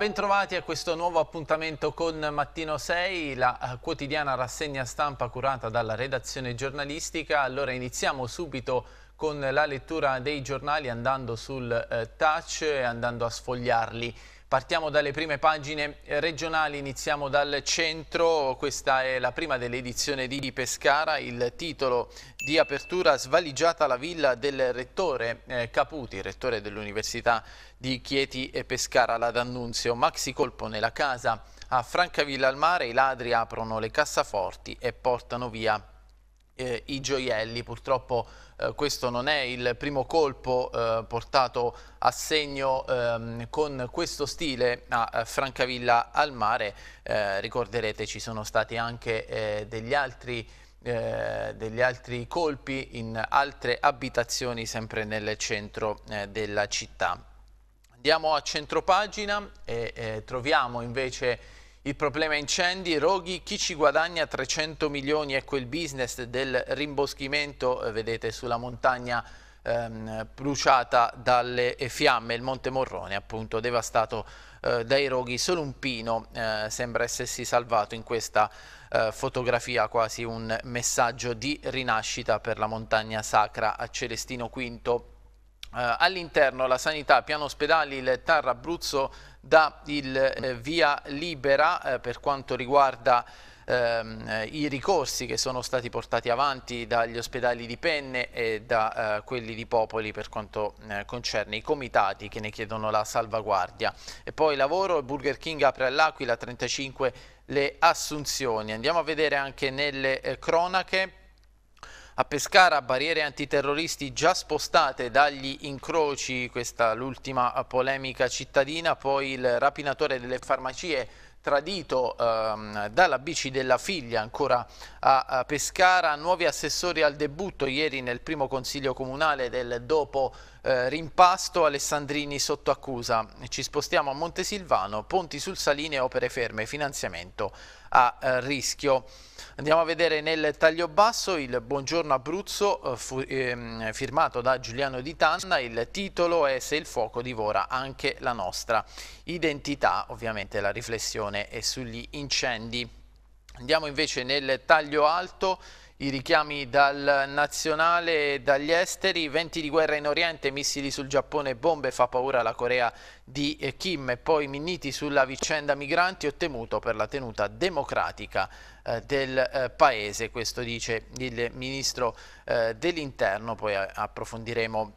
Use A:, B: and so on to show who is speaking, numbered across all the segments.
A: bentrovati a questo nuovo appuntamento con Mattino 6, la eh, quotidiana rassegna stampa curata dalla redazione giornalistica. Allora iniziamo subito con la lettura dei giornali andando sul eh, touch e andando a sfogliarli. Partiamo dalle prime pagine eh, regionali, iniziamo dal centro, questa è la prima dell'edizione di Pescara, il titolo di apertura svaligiata la villa del rettore eh, Caputi, rettore dell'Università di Chieti e Pescara, la D'Annunzio, maxi colpo nella casa a Francavilla al mare, i ladri aprono le cassaforti e portano via eh, i gioielli, purtroppo eh, questo non è il primo colpo eh, portato a segno ehm, con questo stile a Francavilla al mare, eh, ricorderete ci sono stati anche eh, degli altri eh, degli altri colpi in altre abitazioni sempre nel centro eh, della città. Andiamo a centropagina e eh, troviamo invece il problema incendi, roghi, chi ci guadagna 300 milioni è quel business del rimboschimento, eh, vedete sulla montagna ehm, bruciata dalle fiamme, il Monte Morrone appunto devastato eh, dai roghi, solo un pino eh, sembra essersi salvato in questa eh, fotografia, quasi un messaggio di rinascita per la montagna sacra a Celestino V eh, all'interno la sanità, piano ospedali, il TAR Abruzzo dà il eh, via libera eh, per quanto riguarda ehm, i ricorsi che sono stati portati avanti dagli ospedali di Penne e da eh, quelli di Popoli per quanto eh, concerne i comitati che ne chiedono la salvaguardia. E poi lavoro, il Burger King apre all'Aquila 35 le assunzioni. Andiamo a vedere anche nelle eh, cronache a Pescara barriere antiterroristi già spostate dagli incroci, questa l'ultima polemica cittadina, poi il rapinatore delle farmacie tradito ehm, dalla bici della figlia ancora a, a, Pescara, nuovi assessori al debutto ieri nel primo consiglio comunale del dopo eh, rimpasto Alessandrini sotto accusa. Ci spostiamo a Montesilvano, ponti sul Saline, opere ferme, finanziamento a eh, rischio. Andiamo a vedere nel taglio basso il Buongiorno Abruzzo eh, fu, ehm, firmato da Giuliano Di Tanna, il titolo è Se il fuoco divora anche la nostra identità, ovviamente la riflessione è sugli incendi. Andiamo invece nel taglio alto i richiami dal nazionale e dagli esteri, venti di guerra in Oriente, missili sul Giappone, bombe, fa paura la Corea di Kim e poi minniti sulla vicenda migranti ho temuto per la tenuta democratica eh, del eh, paese, questo dice il ministro eh, dell'interno, poi approfondiremo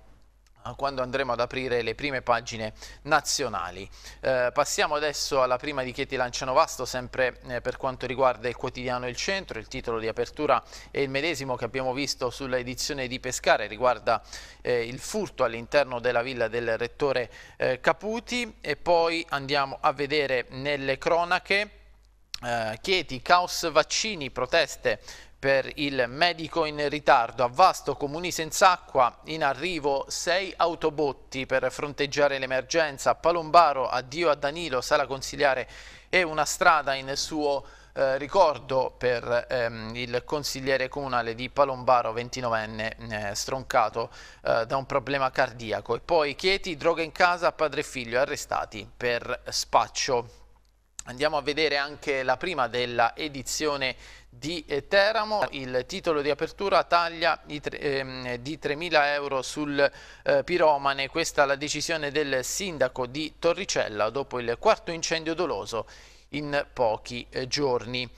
A: quando andremo ad aprire le prime pagine nazionali. Eh, passiamo adesso alla prima di Chieti Lanciano Vasto, sempre eh, per quanto riguarda il quotidiano Il Centro, il titolo di apertura è il medesimo che abbiamo visto sulla edizione di Pescare, riguarda eh, il furto all'interno della villa del rettore eh, Caputi e poi andiamo a vedere nelle cronache eh, Chieti, caos vaccini, proteste per il medico in ritardo. A Vasto, comuni senza acqua, in arrivo sei autobotti per fronteggiare l'emergenza. Palombaro, addio a Danilo, sala consigliare e una strada in suo eh, ricordo per ehm, il consigliere comunale di Palombaro, 29enne, eh, stroncato eh, da un problema cardiaco. E poi Chieti, droga in casa, padre e figlio arrestati per spaccio. Andiamo a vedere anche la prima della edizione di eh, Teramo, il titolo di apertura taglia ehm, di 3.000 euro sul eh, piromane, questa è la decisione del sindaco di Torricella dopo il quarto incendio doloso in pochi eh, giorni.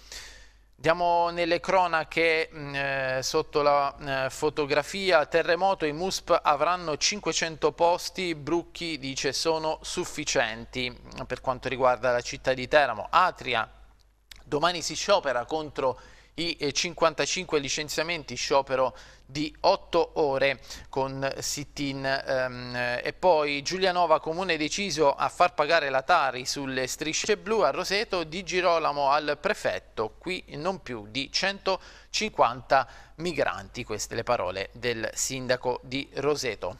A: Andiamo nelle cronache mm, eh, sotto la eh, fotografia, terremoto, i MUSP avranno 500 posti, Brucchi dice sono sufficienti per quanto riguarda la città di Teramo. Atria, domani si sciopera contro i 55 eh, licenziamenti, sciopero di 8 ore con sit-in ehm, e poi Giulianova Comune deciso a far pagare la Tari sulle strisce blu a Roseto di Girolamo al prefetto qui non più di 150 migranti queste le parole del sindaco di Roseto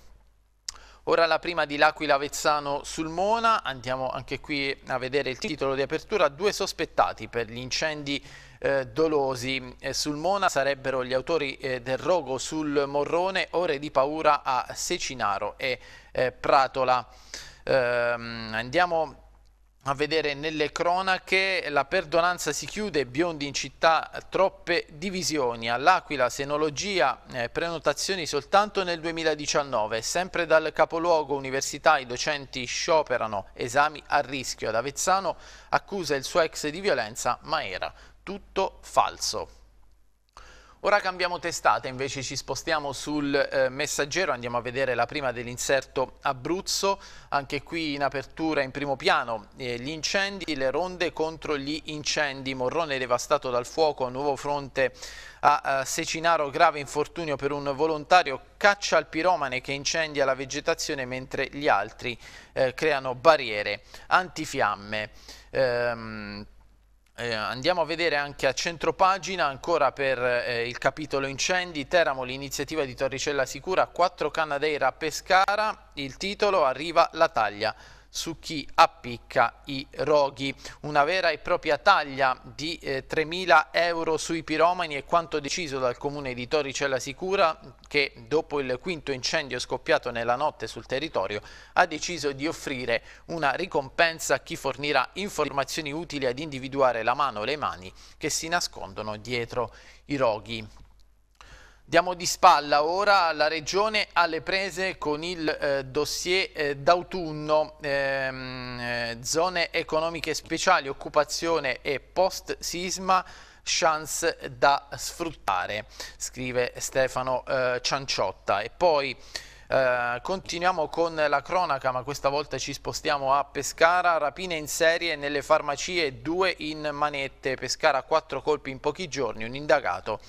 A: Ora la prima di L'Aquila Vezzano sul Mona, andiamo anche qui a vedere il titolo di apertura, due sospettati per gli incendi eh, dolosi. Eh, sul Mona sarebbero gli autori eh, del rogo sul Morrone, ore di paura a Secinaro e eh, Pratola. Ehm, andiamo a vedere nelle cronache la perdonanza si chiude, biondi in città, troppe divisioni, all'Aquila senologia, eh, prenotazioni soltanto nel 2019, sempre dal capoluogo università i docenti scioperano, esami a rischio, ad Avezzano accusa il suo ex di violenza ma era tutto falso. Ora cambiamo testata, invece ci spostiamo sul eh, messaggero, andiamo a vedere la prima dell'inserto Abruzzo, anche qui in apertura in primo piano eh, gli incendi, le ronde contro gli incendi, Morrone devastato dal fuoco, nuovo fronte a eh, Secinaro, grave infortunio per un volontario, caccia al piromane che incendia la vegetazione mentre gli altri eh, creano barriere antifiamme. Ehm, eh, andiamo a vedere anche a centro pagina ancora per eh, il capitolo incendi, Teramo, l'iniziativa di Torricella Sicura, 4 Canadair a Pescara, il titolo arriva la taglia su chi appicca i roghi. Una vera e propria taglia di eh, 3.000 euro sui piromani è quanto deciso dal comune di Torricella Sicura che dopo il quinto incendio scoppiato nella notte sul territorio ha deciso di offrire una ricompensa a chi fornirà informazioni utili ad individuare la mano o le mani che si nascondono dietro i roghi. Diamo di spalla ora la Regione alle prese con il eh, dossier eh, d'autunno, ehm, eh, zone economiche speciali, occupazione e post-sisma, chance da sfruttare, scrive Stefano eh, Cianciotta. E poi eh, continuiamo con la cronaca, ma questa volta ci spostiamo a Pescara, rapine in serie nelle farmacie, due in manette, Pescara quattro colpi in pochi giorni, un indagato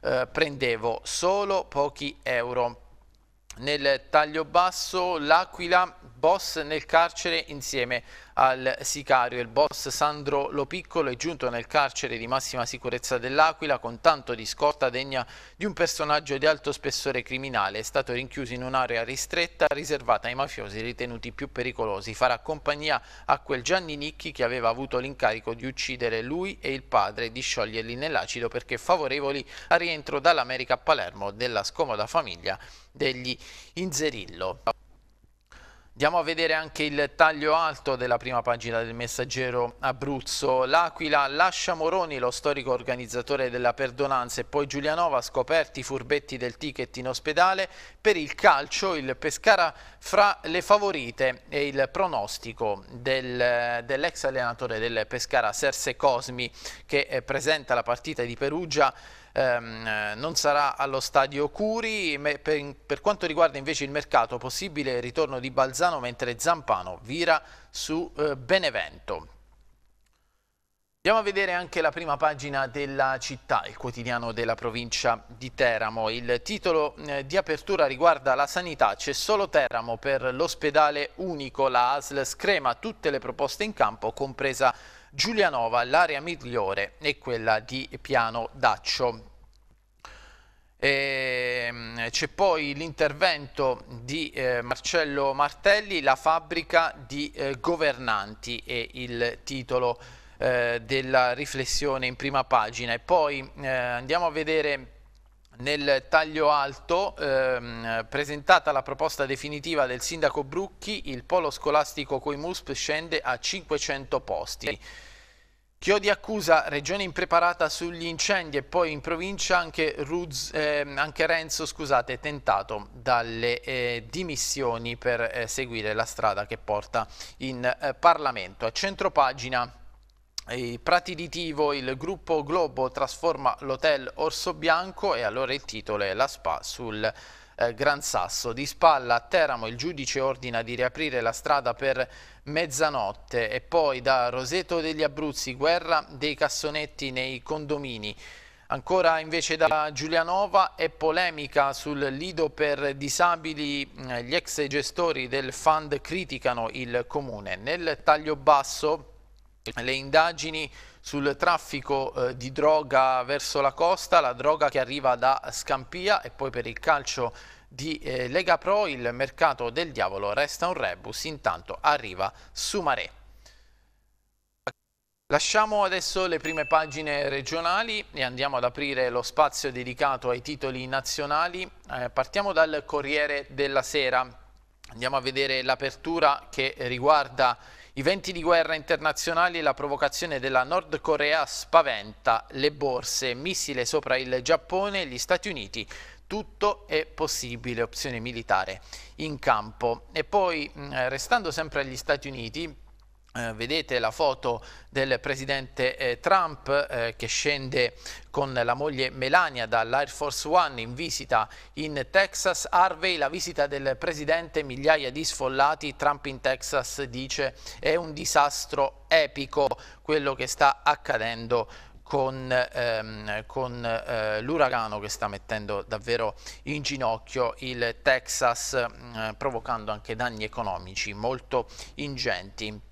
A: eh, prendevo solo pochi euro. Nel taglio basso l'Aquila boss nel carcere insieme al sicario. Il boss Sandro Lopiccolo è giunto nel carcere di massima sicurezza dell'Aquila con tanto di scorta degna di un personaggio di alto spessore criminale. È stato rinchiuso in un'area ristretta riservata ai mafiosi ritenuti più pericolosi. Farà compagnia a quel Gianni Nicchi che aveva avuto l'incarico di uccidere lui e il padre e di scioglierli nell'acido perché favorevoli al rientro dall'America a Palermo della scomoda famiglia degli Inzerillo. Andiamo a vedere anche il taglio alto della prima pagina del messaggero Abruzzo. L'Aquila lascia Moroni, lo storico organizzatore della perdonanza, e poi Giulianova scoperti i furbetti del ticket in ospedale. Per il calcio il Pescara fra le favorite e il pronostico del, dell'ex allenatore del Pescara Serse Cosmi che eh, presenta la partita di Perugia ehm, non sarà allo stadio Curi. Per, per quanto riguarda invece il mercato, possibile ritorno di Balzano mentre Zampano vira su eh, Benevento. Andiamo a vedere anche la prima pagina della città, il quotidiano della provincia di Teramo. Il titolo eh, di apertura riguarda la sanità, c'è solo Teramo per l'ospedale unico, la ASL screma tutte le proposte in campo, compresa Giulianova, l'area migliore è quella di Piano Daccio. Ehm, c'è poi l'intervento di eh, Marcello Martelli, la fabbrica di eh, governanti è il titolo eh, della riflessione in prima pagina. E poi eh, andiamo a vedere nel taglio alto ehm, presentata la proposta definitiva del sindaco Brucchi, il polo scolastico coi MUSP scende a 500 posti. Chiodi accusa regione impreparata sugli incendi e poi in provincia anche, Ruz, eh, anche Renzo scusate, tentato dalle eh, dimissioni per eh, seguire la strada che porta in eh, Parlamento. A centropagina i Prati di Tivo, il gruppo Globo trasforma l'hotel Orso Bianco e allora il titolo è La Spa sul eh, Gran Sasso. Di spalla a Teramo il giudice ordina di riaprire la strada per mezzanotte e poi da Roseto degli Abruzzi guerra dei cassonetti nei condomini. Ancora invece da Giulianova è polemica sul lido per disabili, mm, gli ex gestori del fund criticano il comune. Nel taglio basso le indagini sul traffico eh, di droga verso la costa, la droga che arriva da Scampia e poi per il calcio di eh, Lega Pro il mercato del diavolo resta un rebus, intanto arriva Sumaré. Lasciamo adesso le prime pagine regionali e andiamo ad aprire lo spazio dedicato ai titoli nazionali. Eh, partiamo dal Corriere della Sera. Andiamo a vedere l'apertura che riguarda i venti di guerra internazionali e la provocazione della Nord Corea spaventa le borse, missile sopra il Giappone e gli Stati Uniti. Tutto è possibile, opzione militare in campo. E poi, restando sempre agli Stati Uniti, eh, vedete la foto del presidente eh, Trump eh, che scende con la moglie Melania dall'Air Force One in visita in Texas. Harvey, la visita del presidente, migliaia di sfollati. Trump in Texas dice è un disastro epico quello che sta accadendo con, ehm, con eh, l'uragano che sta mettendo davvero in ginocchio il Texas, eh, provocando anche danni economici molto ingenti.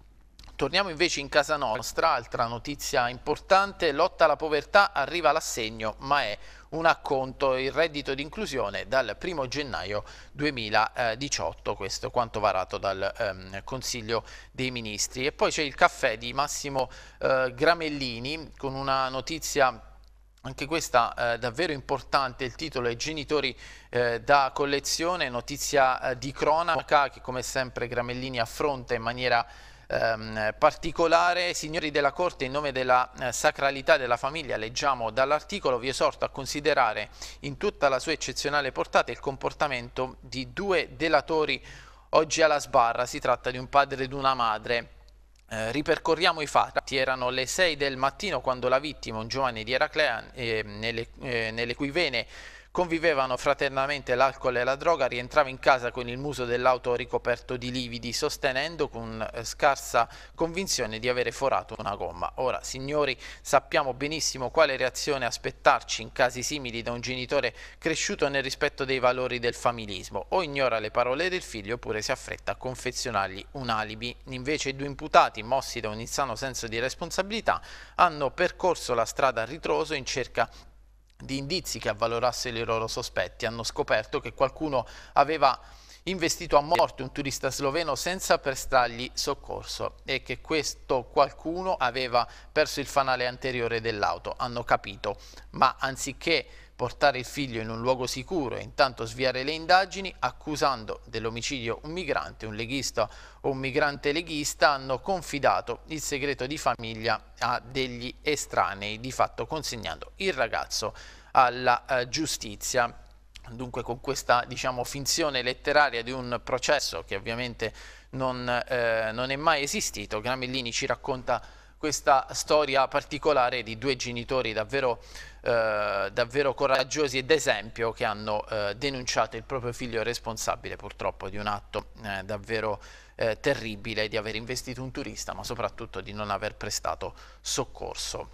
A: Torniamo invece in casa nostra, altra notizia importante, lotta alla povertà, arriva l'assegno ma è un acconto il reddito di inclusione dal 1 gennaio 2018, questo è quanto varato dal ehm, Consiglio dei Ministri. E poi c'è il caffè di Massimo eh, Gramellini con una notizia anche questa eh, davvero importante, il titolo è Genitori eh, da collezione, notizia eh, di cronaca che come sempre Gramellini affronta in maniera Ehm, particolare. Signori della Corte, in nome della eh, sacralità della famiglia, leggiamo dall'articolo, vi esorto a considerare in tutta la sua eccezionale portata il comportamento di due delatori oggi alla sbarra. Si tratta di un padre ed una madre. Eh, ripercorriamo i fatti, erano le 6 del mattino quando la vittima, un giovane di Eraclea, ehm, eh, nelle, nelle cui vene Convivevano fraternamente l'alcol e la droga, rientrava in casa con il muso dell'auto ricoperto di lividi, sostenendo con eh, scarsa convinzione di avere forato una gomma. Ora, signori, sappiamo benissimo quale reazione aspettarci in casi simili da un genitore cresciuto nel rispetto dei valori del familismo. O ignora le parole del figlio oppure si affretta a confezionargli un alibi. Invece i due imputati, mossi da un insano senso di responsabilità, hanno percorso la strada a ritroso in cerca di di indizi che avvalorassero i loro sospetti. Hanno scoperto che qualcuno aveva investito a morte un turista sloveno senza prestargli soccorso e che questo qualcuno aveva perso il fanale anteriore dell'auto, hanno capito, ma anziché portare il figlio in un luogo sicuro e intanto sviare le indagini accusando dell'omicidio un migrante, un leghista o un migrante leghista hanno confidato il segreto di famiglia a degli estranei, di fatto consegnando il ragazzo alla eh, giustizia. Dunque con questa diciamo, finzione letteraria di un processo che ovviamente non, eh, non è mai esistito, Gramellini ci racconta questa storia particolare di due genitori davvero, eh, davvero coraggiosi ed esempio che hanno eh, denunciato il proprio figlio responsabile purtroppo di un atto eh, davvero eh, terribile di aver investito un turista ma soprattutto di non aver prestato soccorso.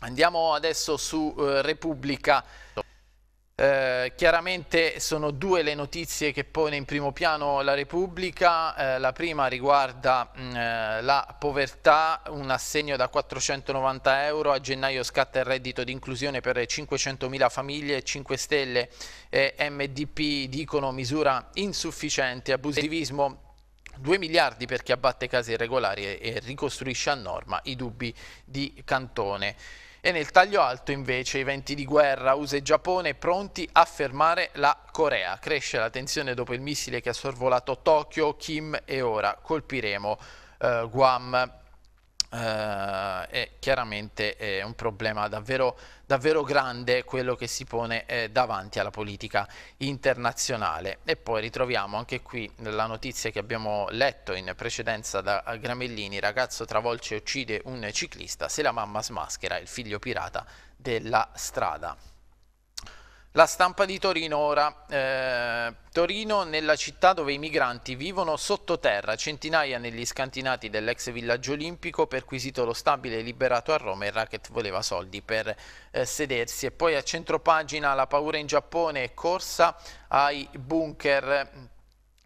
A: Andiamo adesso su eh, Repubblica. Eh, chiaramente sono due le notizie che pone in primo piano la Repubblica, eh, la prima riguarda mh, mm, eh, la povertà, un assegno da 490 euro, a gennaio scatta il reddito di inclusione per 500.000 famiglie, 5 Stelle e MDP dicono misura insufficiente, abusivismo 2 miliardi per chi abbatte case irregolari e ricostruisce a norma i dubbi di Cantone. E nel taglio alto invece i venti di guerra, USA e Giappone pronti a fermare la Corea. Cresce la tensione dopo il missile che ha sorvolato Tokyo, Kim e ora colpiremo eh, Guam è eh, chiaramente è un problema davvero, davvero, grande quello che si pone eh, davanti alla politica internazionale e poi ritroviamo anche qui la notizia che abbiamo letto in precedenza da Gramellini ragazzo travolge e uccide un ciclista se la mamma smaschera il figlio pirata della strada la stampa di Torino ora. Eh, Torino nella città dove i migranti vivono sottoterra, centinaia negli scantinati dell'ex villaggio olimpico, perquisito lo stabile liberato a Roma, il racket voleva soldi per eh, sedersi. E poi a centropagina la paura in Giappone è corsa ai bunker mm,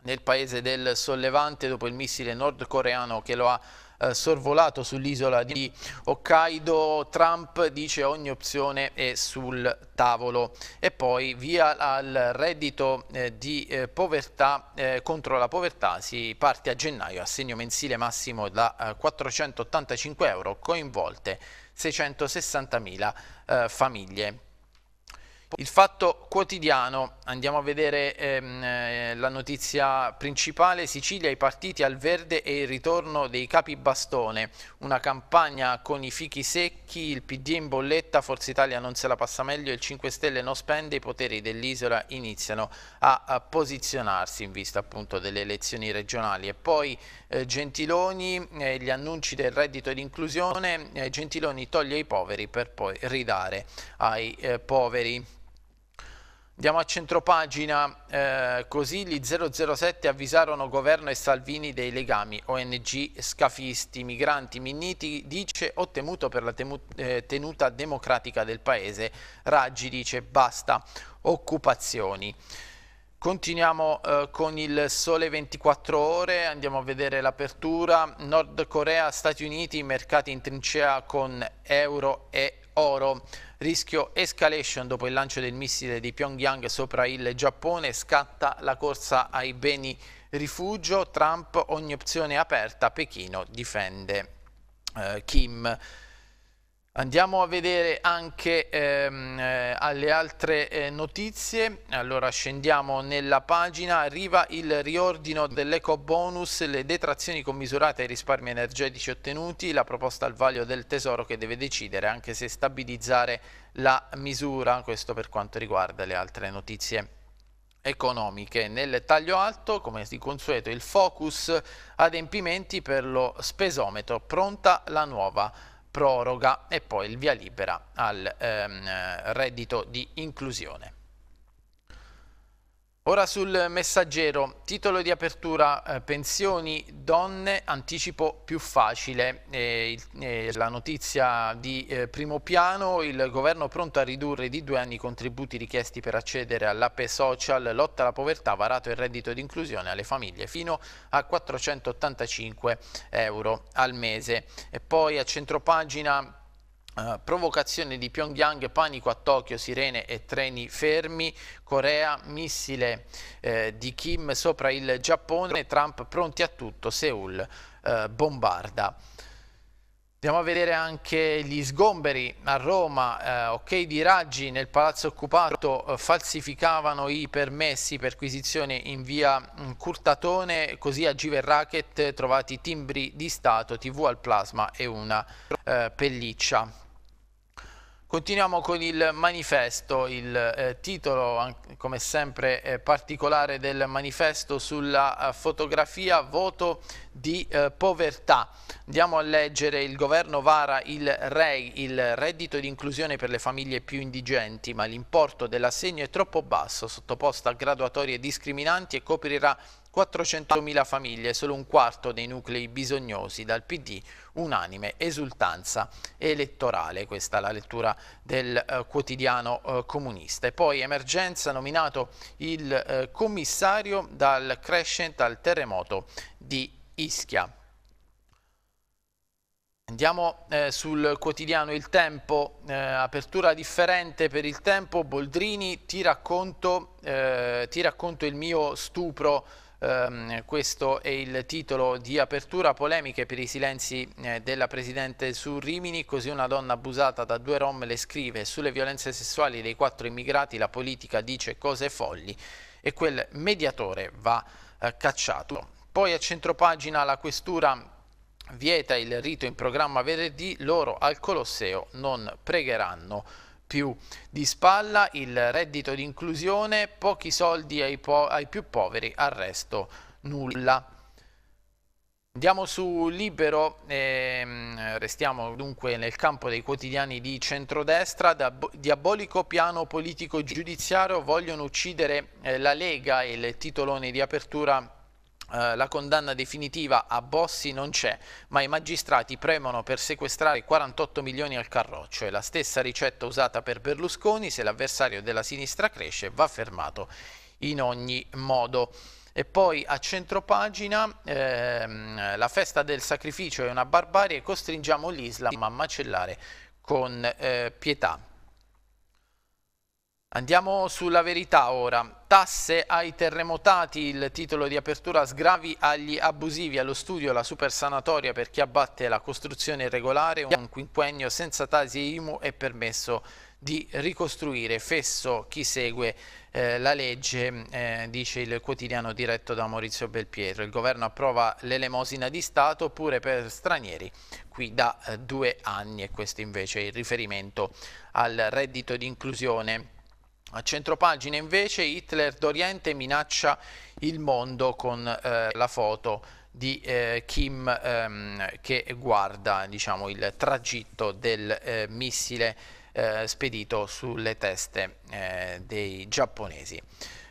A: nel paese del Sollevante dopo il missile nordcoreano che lo ha eh, sorvolato sull'isola di Hokkaido, Trump dice ogni opzione è sul tavolo e poi via al reddito eh, di eh, povertà eh, contro la povertà si parte a gennaio assegno mensile massimo da 485 eh, euro coinvolte 660.000 famiglie. Il fatto quotidiano, andiamo a vedere ehm, eh, la notizia principale, Sicilia, i partiti al verde e il ritorno dei capi bastone, una campagna con i fichi secchi, il PD in bolletta, Forza Italia non se la passa meglio, il 5 Stelle non spende, i poteri dell'isola iniziano a, a posizionarsi in vista appunto delle elezioni regionali e poi eh, Gentiloni, eh, gli annunci del reddito e l'inclusione, eh, Gentiloni toglie i poveri per poi ridare ai eh, poveri. Andiamo a centropagina, eh, così gli 007 avvisarono governo e Salvini dei legami, ONG, scafisti, migranti, minniti, dice ho temuto per la eh, tenuta democratica del paese, Raggi dice basta, occupazioni. Continuiamo eh, con il sole 24 ore, andiamo a vedere l'apertura, Nord Corea, Stati Uniti, mercati in trincea con euro e oro. Rischio escalation dopo il lancio del missile di Pyongyang sopra il Giappone, scatta la corsa ai beni rifugio, Trump ogni opzione aperta, Pechino difende eh, Kim. Andiamo a vedere anche ehm, eh, le altre eh, notizie, allora scendiamo nella pagina, arriva il riordino dell'eco bonus, le detrazioni commisurate ai risparmi energetici ottenuti, la proposta al vaglio del Tesoro che deve decidere anche se stabilizzare la misura, questo per quanto riguarda le altre notizie economiche. Nel taglio alto, come di consueto, il focus adempimenti per lo spesometro, pronta la nuova proroga e poi il via libera al ehm, reddito di inclusione. Ora sul messaggero, titolo di apertura eh, pensioni donne, anticipo più facile, eh, eh, la notizia di eh, primo piano, il governo pronto a ridurre di due anni i contributi richiesti per accedere all'APE social, lotta alla povertà, varato il reddito di inclusione alle famiglie fino a 485 euro al mese. E poi a centropagina eh, provocazione di Pyongyang, panico a Tokyo, sirene e treni fermi, Corea, missile eh, di Kim sopra il Giappone, Trump pronti a tutto, Seoul eh, bombarda. Andiamo a vedere anche gli sgomberi a Roma, eh, ok di Raggi nel palazzo occupato eh, falsificavano i permessi perquisizione in via mh, mm, Curtatone, così a il racket, trovati timbri di Stato, tv al plasma e una eh, pelliccia. Continuiamo con il manifesto, il eh, titolo come sempre eh, particolare del manifesto sulla eh, fotografia voto di eh, povertà. Andiamo a leggere il governo vara il REI, il reddito di inclusione per le famiglie più indigenti, ma l'importo dell'assegno è troppo basso, sottoposto a graduatorie discriminanti e coprirà 400.000 famiglie, solo un quarto dei nuclei bisognosi dal PD, unanime esultanza elettorale, questa è la lettura del eh, quotidiano eh, comunista. E poi emergenza nominato il eh, commissario dal crescent al terremoto di Ischia. Andiamo eh, sul quotidiano Il Tempo, eh, apertura differente per il tempo, Boldrini ti racconto, eh, ti racconto il mio stupro Um, questo è il titolo di apertura, polemiche per i silenzi eh, della Presidente su Rimini, così una donna abusata da due rom le scrive sulle violenze sessuali dei quattro immigrati, la politica dice cose folli e quel mediatore va eh, cacciato. Poi a centropagina la questura vieta il rito in programma venerdì, loro al Colosseo non pregheranno più di spalla, il reddito di inclusione, pochi soldi ai, po ai più poveri, al resto nulla. Andiamo su Libero, ehm, restiamo dunque nel campo dei quotidiani di centrodestra, da diabolico piano politico giudiziario vogliono uccidere eh, la Lega, il titolone di apertura eh, la condanna definitiva a Bossi non c'è, ma i magistrati premono per sequestrare 48 milioni al carroccio. È la stessa ricetta usata per Berlusconi, se l'avversario della sinistra cresce va fermato in ogni modo. E poi a centropagina ehm, la festa del sacrificio è una barbarie, costringiamo l'Islam a macellare con eh, pietà. Andiamo sulla verità ora. Tasse ai terremotati, il titolo di apertura sgravi agli abusivi, allo studio la super sanatoria per chi abbatte la costruzione irregolare, un quinquennio senza tasi IMU è permesso di ricostruire, fesso chi segue eh, la legge, eh, dice il quotidiano diretto da Maurizio Belpietro. Il governo approva l'elemosina di Stato oppure per stranieri, qui da eh, due anni e questo invece è il riferimento al reddito di inclusione a centropagina invece Hitler d'Oriente minaccia il mondo con eh, la foto di eh, Kim ehm, che guarda diciamo, il tragitto del eh, missile eh, spedito sulle teste eh, dei giapponesi.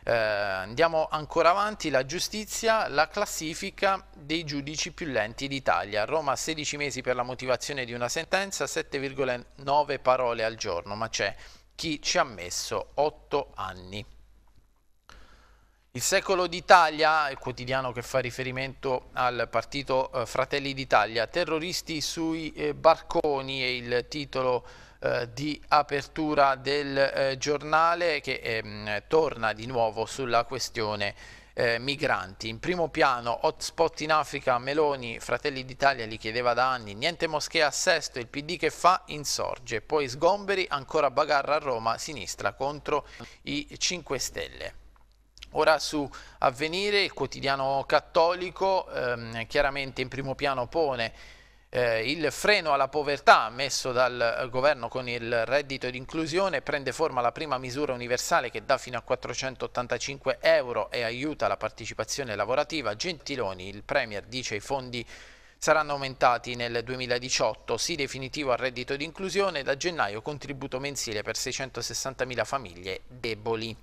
A: Eh, andiamo ancora avanti, la giustizia, la classifica dei giudici più lenti d'Italia. Roma 16 mesi per la motivazione di una sentenza, 7,9 parole al giorno, ma c'è chi ci ha messo otto anni. Il secolo d'Italia, il quotidiano che fa riferimento al partito eh, Fratelli d'Italia, terroristi sui eh, barconi è il titolo eh, di apertura del giornale che ehm, torna di nuovo sulla questione eh, migranti. In primo piano hotspot in Africa, Meloni, Fratelli d'Italia li chiedeva da anni, niente moschea a Sesto, il PD che fa insorge, poi sgomberi, ancora bagarra a Roma, sinistra contro i 5 Stelle. Ora su Avvenire, il quotidiano cattolico, ehm, chiaramente in primo piano pone eh, il freno alla povertà messo dal eh, governo con il reddito di inclusione prende forma la prima misura universale che dà fino a 485 euro e aiuta la partecipazione lavorativa. Gentiloni, il Premier, dice i fondi saranno aumentati nel 2018, sì definitivo al reddito di inclusione, da gennaio contributo mensile per 660.000 famiglie deboli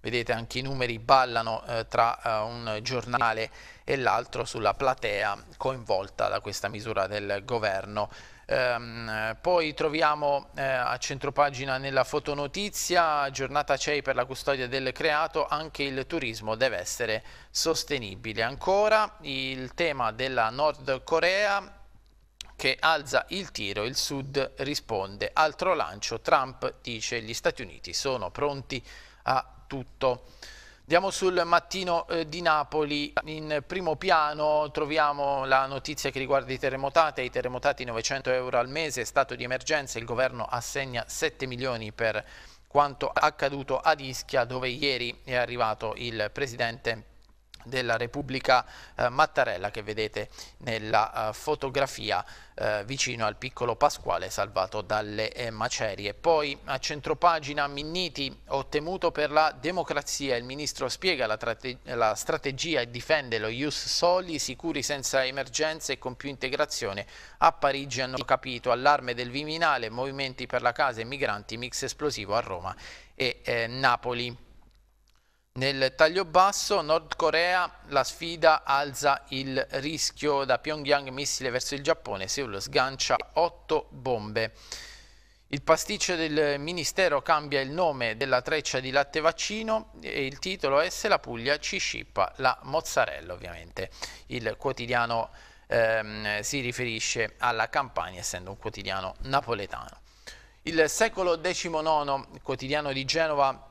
A: vedete anche i numeri ballano eh, tra eh, un giornale e l'altro sulla platea coinvolta da questa misura del governo. Ehm, poi troviamo eh, a centropagina nella fotonotizia giornata CEI per la custodia del creato, anche il turismo deve essere sostenibile. Ancora il tema della Nord Corea che alza il tiro, il Sud risponde. Altro lancio, Trump dice gli Stati Uniti sono pronti a tutto. Andiamo sul mattino eh, di Napoli, in primo piano troviamo la notizia che riguarda i terremotati, ai terremotati 900 euro al mese, stato di emergenza, il governo assegna 7 milioni per quanto accaduto ad Ischia dove ieri è arrivato il presidente della Repubblica eh, Mattarella che vedete nella eh, fotografia eh, vicino al piccolo Pasquale salvato dalle eh, macerie. Poi a centropagina Minniti ho temuto per la democrazia, il ministro spiega la, la strategia e difende lo Ius Soli, sicuri senza emergenze e con più integrazione. A Parigi hanno capito allarme del Viminale, movimenti per la casa e migranti, mix esplosivo a Roma e eh, Napoli. Nel taglio basso Nord Corea la sfida alza il rischio da Pyongyang missile verso il Giappone, Seoul sgancia 8 bombe. Il pasticcio del ministero cambia il nome della treccia di latte vaccino e il titolo è Se la Puglia ci scippa la mozzarella ovviamente. Il quotidiano ehm, si riferisce alla campagna essendo un quotidiano napoletano. Il secolo XIX, quotidiano di Genova,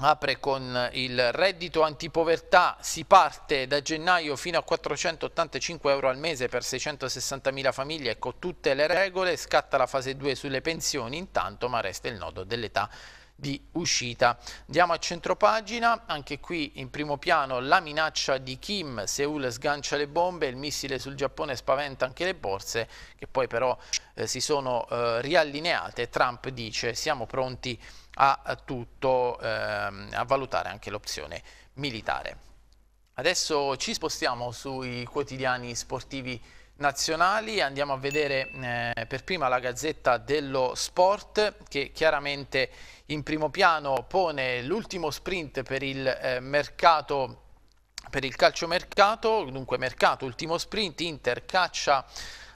A: apre con il reddito antipovertà, si parte da gennaio fino a 485 euro al mese per 660 mila famiglie con ecco, tutte le regole, scatta la fase 2 sulle pensioni intanto ma resta il nodo dell'età di uscita. Andiamo a centropagina, anche qui in primo piano la minaccia di Kim, Seul sgancia le bombe, il missile sul Giappone spaventa anche le borse che poi però eh, si sono eh, riallineate, Trump dice siamo pronti a a, tutto, ehm, a valutare anche l'opzione militare. Adesso ci spostiamo sui quotidiani sportivi nazionali, andiamo a vedere eh, per prima la Gazzetta dello Sport che chiaramente in primo piano pone l'ultimo sprint per il eh, mercato per il calciomercato, dunque mercato, ultimo sprint, Inter caccia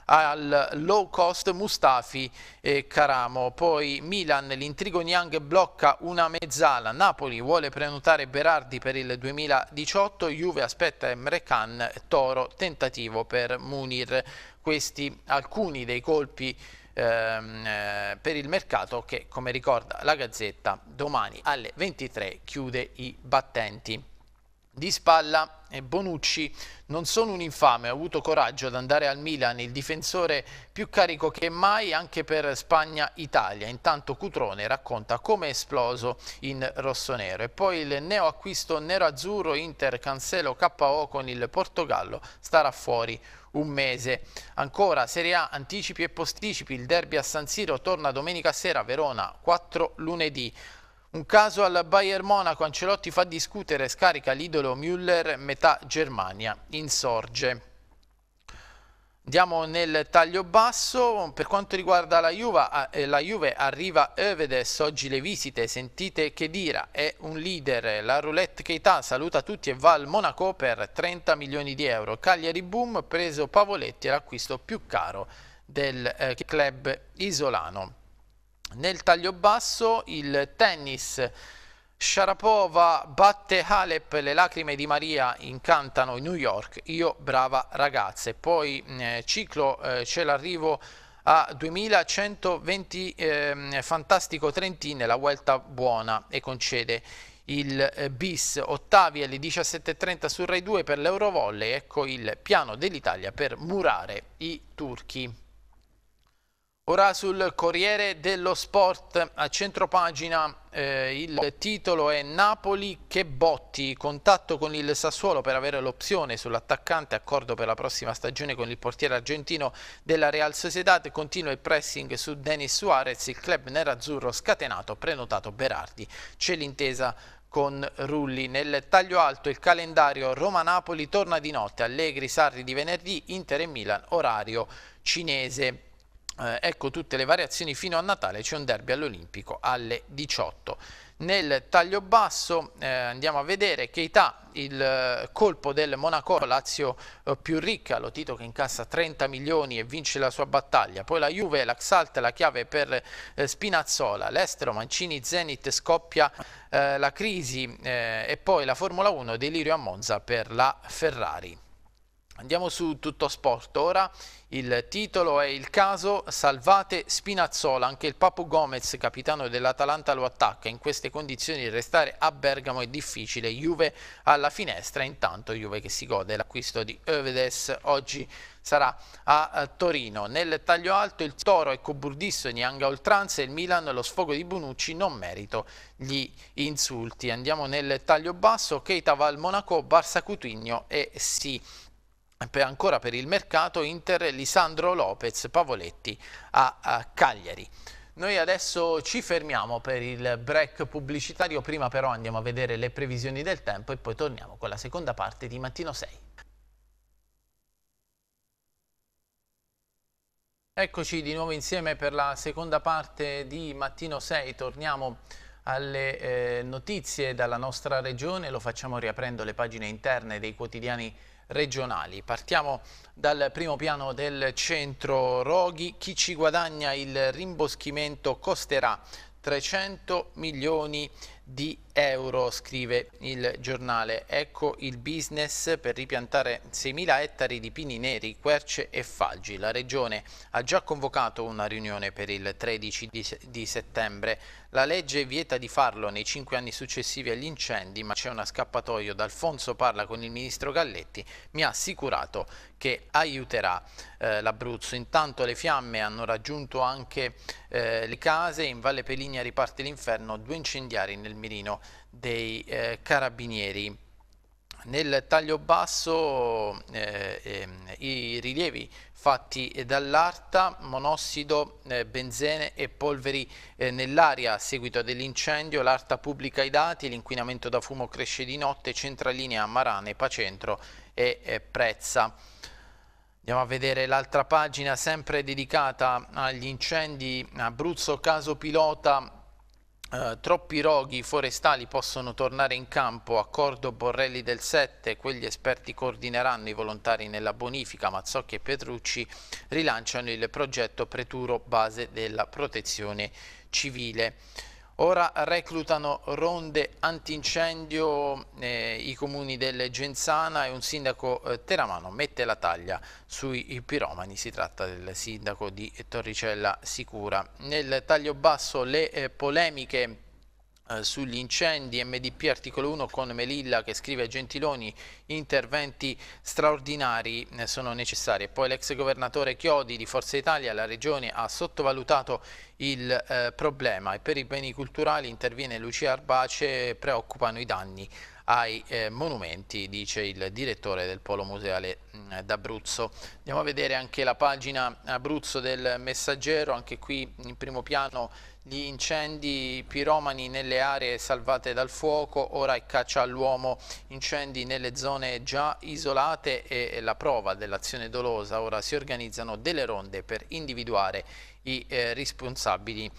A: al low cost Mustafi e Caramo. Poi Milan, l'intrigo Niang blocca una mezzala, Napoli vuole prenotare Berardi per il 2018, Juve aspetta Emre Toro tentativo per Munir. Questi alcuni dei colpi ehm, eh, per il mercato che come ricorda la Gazzetta domani alle 23 chiude i battenti. Di Spalla e Bonucci non sono un infame, ha avuto coraggio ad andare al Milan, il difensore più carico che mai anche per Spagna-Italia. Intanto Cutrone racconta come è esploso in rosso-nero. E poi il neoacquisto nero-azzurro Inter Cancelo KO con il Portogallo starà fuori un mese. Ancora Serie A anticipi e posticipi, il derby a San Siro torna domenica sera Verona, 4 lunedì. Un caso al Bayern Monaco, Ancelotti fa discutere, scarica l'idolo Müller, metà Germania insorge. Andiamo nel taglio basso, per quanto riguarda la Juve, eh, la Juve arriva Evedes, oggi le visite, sentite che dira, è un leader, la roulette Keita saluta tutti e va al Monaco per 30 milioni di euro, Cagliari Boom preso Pavoletti, l'acquisto più caro del eh, club isolano. Nel taglio basso il tennis Sharapova batte Halep, le lacrime di Maria incantano New York, io brava ragazze. Poi mm, eh, ciclo eh, c'è l'arrivo a 2120 eh, fantastico Trentine, la vuelta buona e concede il eh, bis ottavi alle 17.30 su Rai 2 per l'Eurovolle, ecco il piano dell'Italia per murare i turchi. Ora sul Corriere dello Sport a centropagina eh, il titolo è Napoli che botti, contatto con il Sassuolo per avere l'opzione sull'attaccante, accordo per la prossima stagione con il portiere argentino della Real Sociedad, continua il pressing su Denis Suarez, il club nerazzurro scatenato, prenotato Berardi, c'è l'intesa con Rulli. Nel taglio alto il calendario Roma-Napoli torna di notte, Allegri-Sarri di venerdì, Inter e Milan, orario cinese. Eh, ecco tutte le variazioni fino a Natale, c'è un derby all'Olimpico alle 18. Nel taglio basso eh, andiamo a vedere Keita, il eh, colpo del Monaco, Lazio eh, più ricca, lo Tito che incassa 30 milioni e vince la sua battaglia, poi la Juve, l'Axalt, la chiave per eh, Spinazzola, l'estero, Mancini, Zenit, scoppia la crisi e poi la Formula 1, delirio a Monza per la Ferrari. Andiamo su tutto sport ora, il titolo è il caso salvate Spinazzola, anche il Papu Gomez capitano dell'Atalanta lo attacca, in queste condizioni restare a Bergamo è difficile, Juve alla finestra, intanto Juve che si gode l'acquisto di Övedes oggi sarà a eh, Torino. Nel taglio alto il Toro e Coburdisso neanga oltranza e il Milan lo sfogo di Bonucci non merito gli insulti. Andiamo nel taglio basso, Keita va al Monaco, Barça Cutigno e si per, ancora per il mercato Inter Lisandro Lopez Pavoletti a, Cagliari. Noi adesso ci fermiamo per il break pubblicitario, prima però andiamo a vedere le previsioni del tempo e poi torniamo con la seconda parte di Mattino 6. Eccoci di nuovo insieme per la seconda parte di Mattino 6, torniamo alle eh, notizie dalla nostra regione, lo facciamo riaprendo le pagine interne dei quotidiani regionali. Partiamo dal primo piano del centro Roghi. Chi ci guadagna il rimboschimento costerà 300 milioni di euro euro, scrive il giornale. Ecco il business per ripiantare 6.000 ettari di pini neri, querce e faggi. La Regione ha già convocato una riunione per il 13 di settembre. La legge vieta di farlo nei cinque anni successivi agli incendi, ma c'è una scappatoia. D'Alfonso parla con il ministro Galletti, mi ha assicurato che aiuterà eh, l'Abruzzo. Intanto le fiamme hanno raggiunto anche eh, le case, in Valle Peligna riparte l'inferno, due incendiari nel mirino dei eh, carabinieri. Nel taglio basso eh, ehm, i rilievi fatti dall'Arta, monossido, eh, benzene e polveri eh, nell'aria a seguito dell'incendio, l'Arta pubblica i dati, l'inquinamento da fumo cresce di notte, centralinea Marane, Pacentro e eh, Prezza. Andiamo a vedere l'altra pagina sempre dedicata agli incendi Abruzzo, caso pilota eh, troppi roghi forestali possono tornare in campo, accordo Borrelli del 7, quegli esperti coordineranno i volontari nella bonifica, Mazzocchi e Petrucci rilanciano il progetto Preturo base della protezione civile. Ora reclutano ronde antincendio eh, i comuni del Genzana e un sindaco eh, teramano mette la taglia sui piromani, si tratta del sindaco di Torricella Sicura. Nel taglio basso le eh, polemiche eh, sugli incendi, MDP articolo 1 con Melilla che scrive Gentiloni interventi straordinari eh, sono necessari. Poi l'ex governatore Chiodi di Forza Italia, la regione ha sottovalutato il eh, problema e per i beni culturali interviene Lucia Arbace, preoccupano i danni ai eh, monumenti, dice il direttore del Polo Museale mm, d'Abruzzo. Andiamo a vedere anche la pagina Abruzzo del Messaggero, anche qui in primo piano gli incendi piromani nelle aree salvate dal fuoco, ora è caccia all'uomo, incendi nelle zone già isolate e la prova dell'azione dolosa, ora si organizzano delle ronde per individuare i eh, responsabili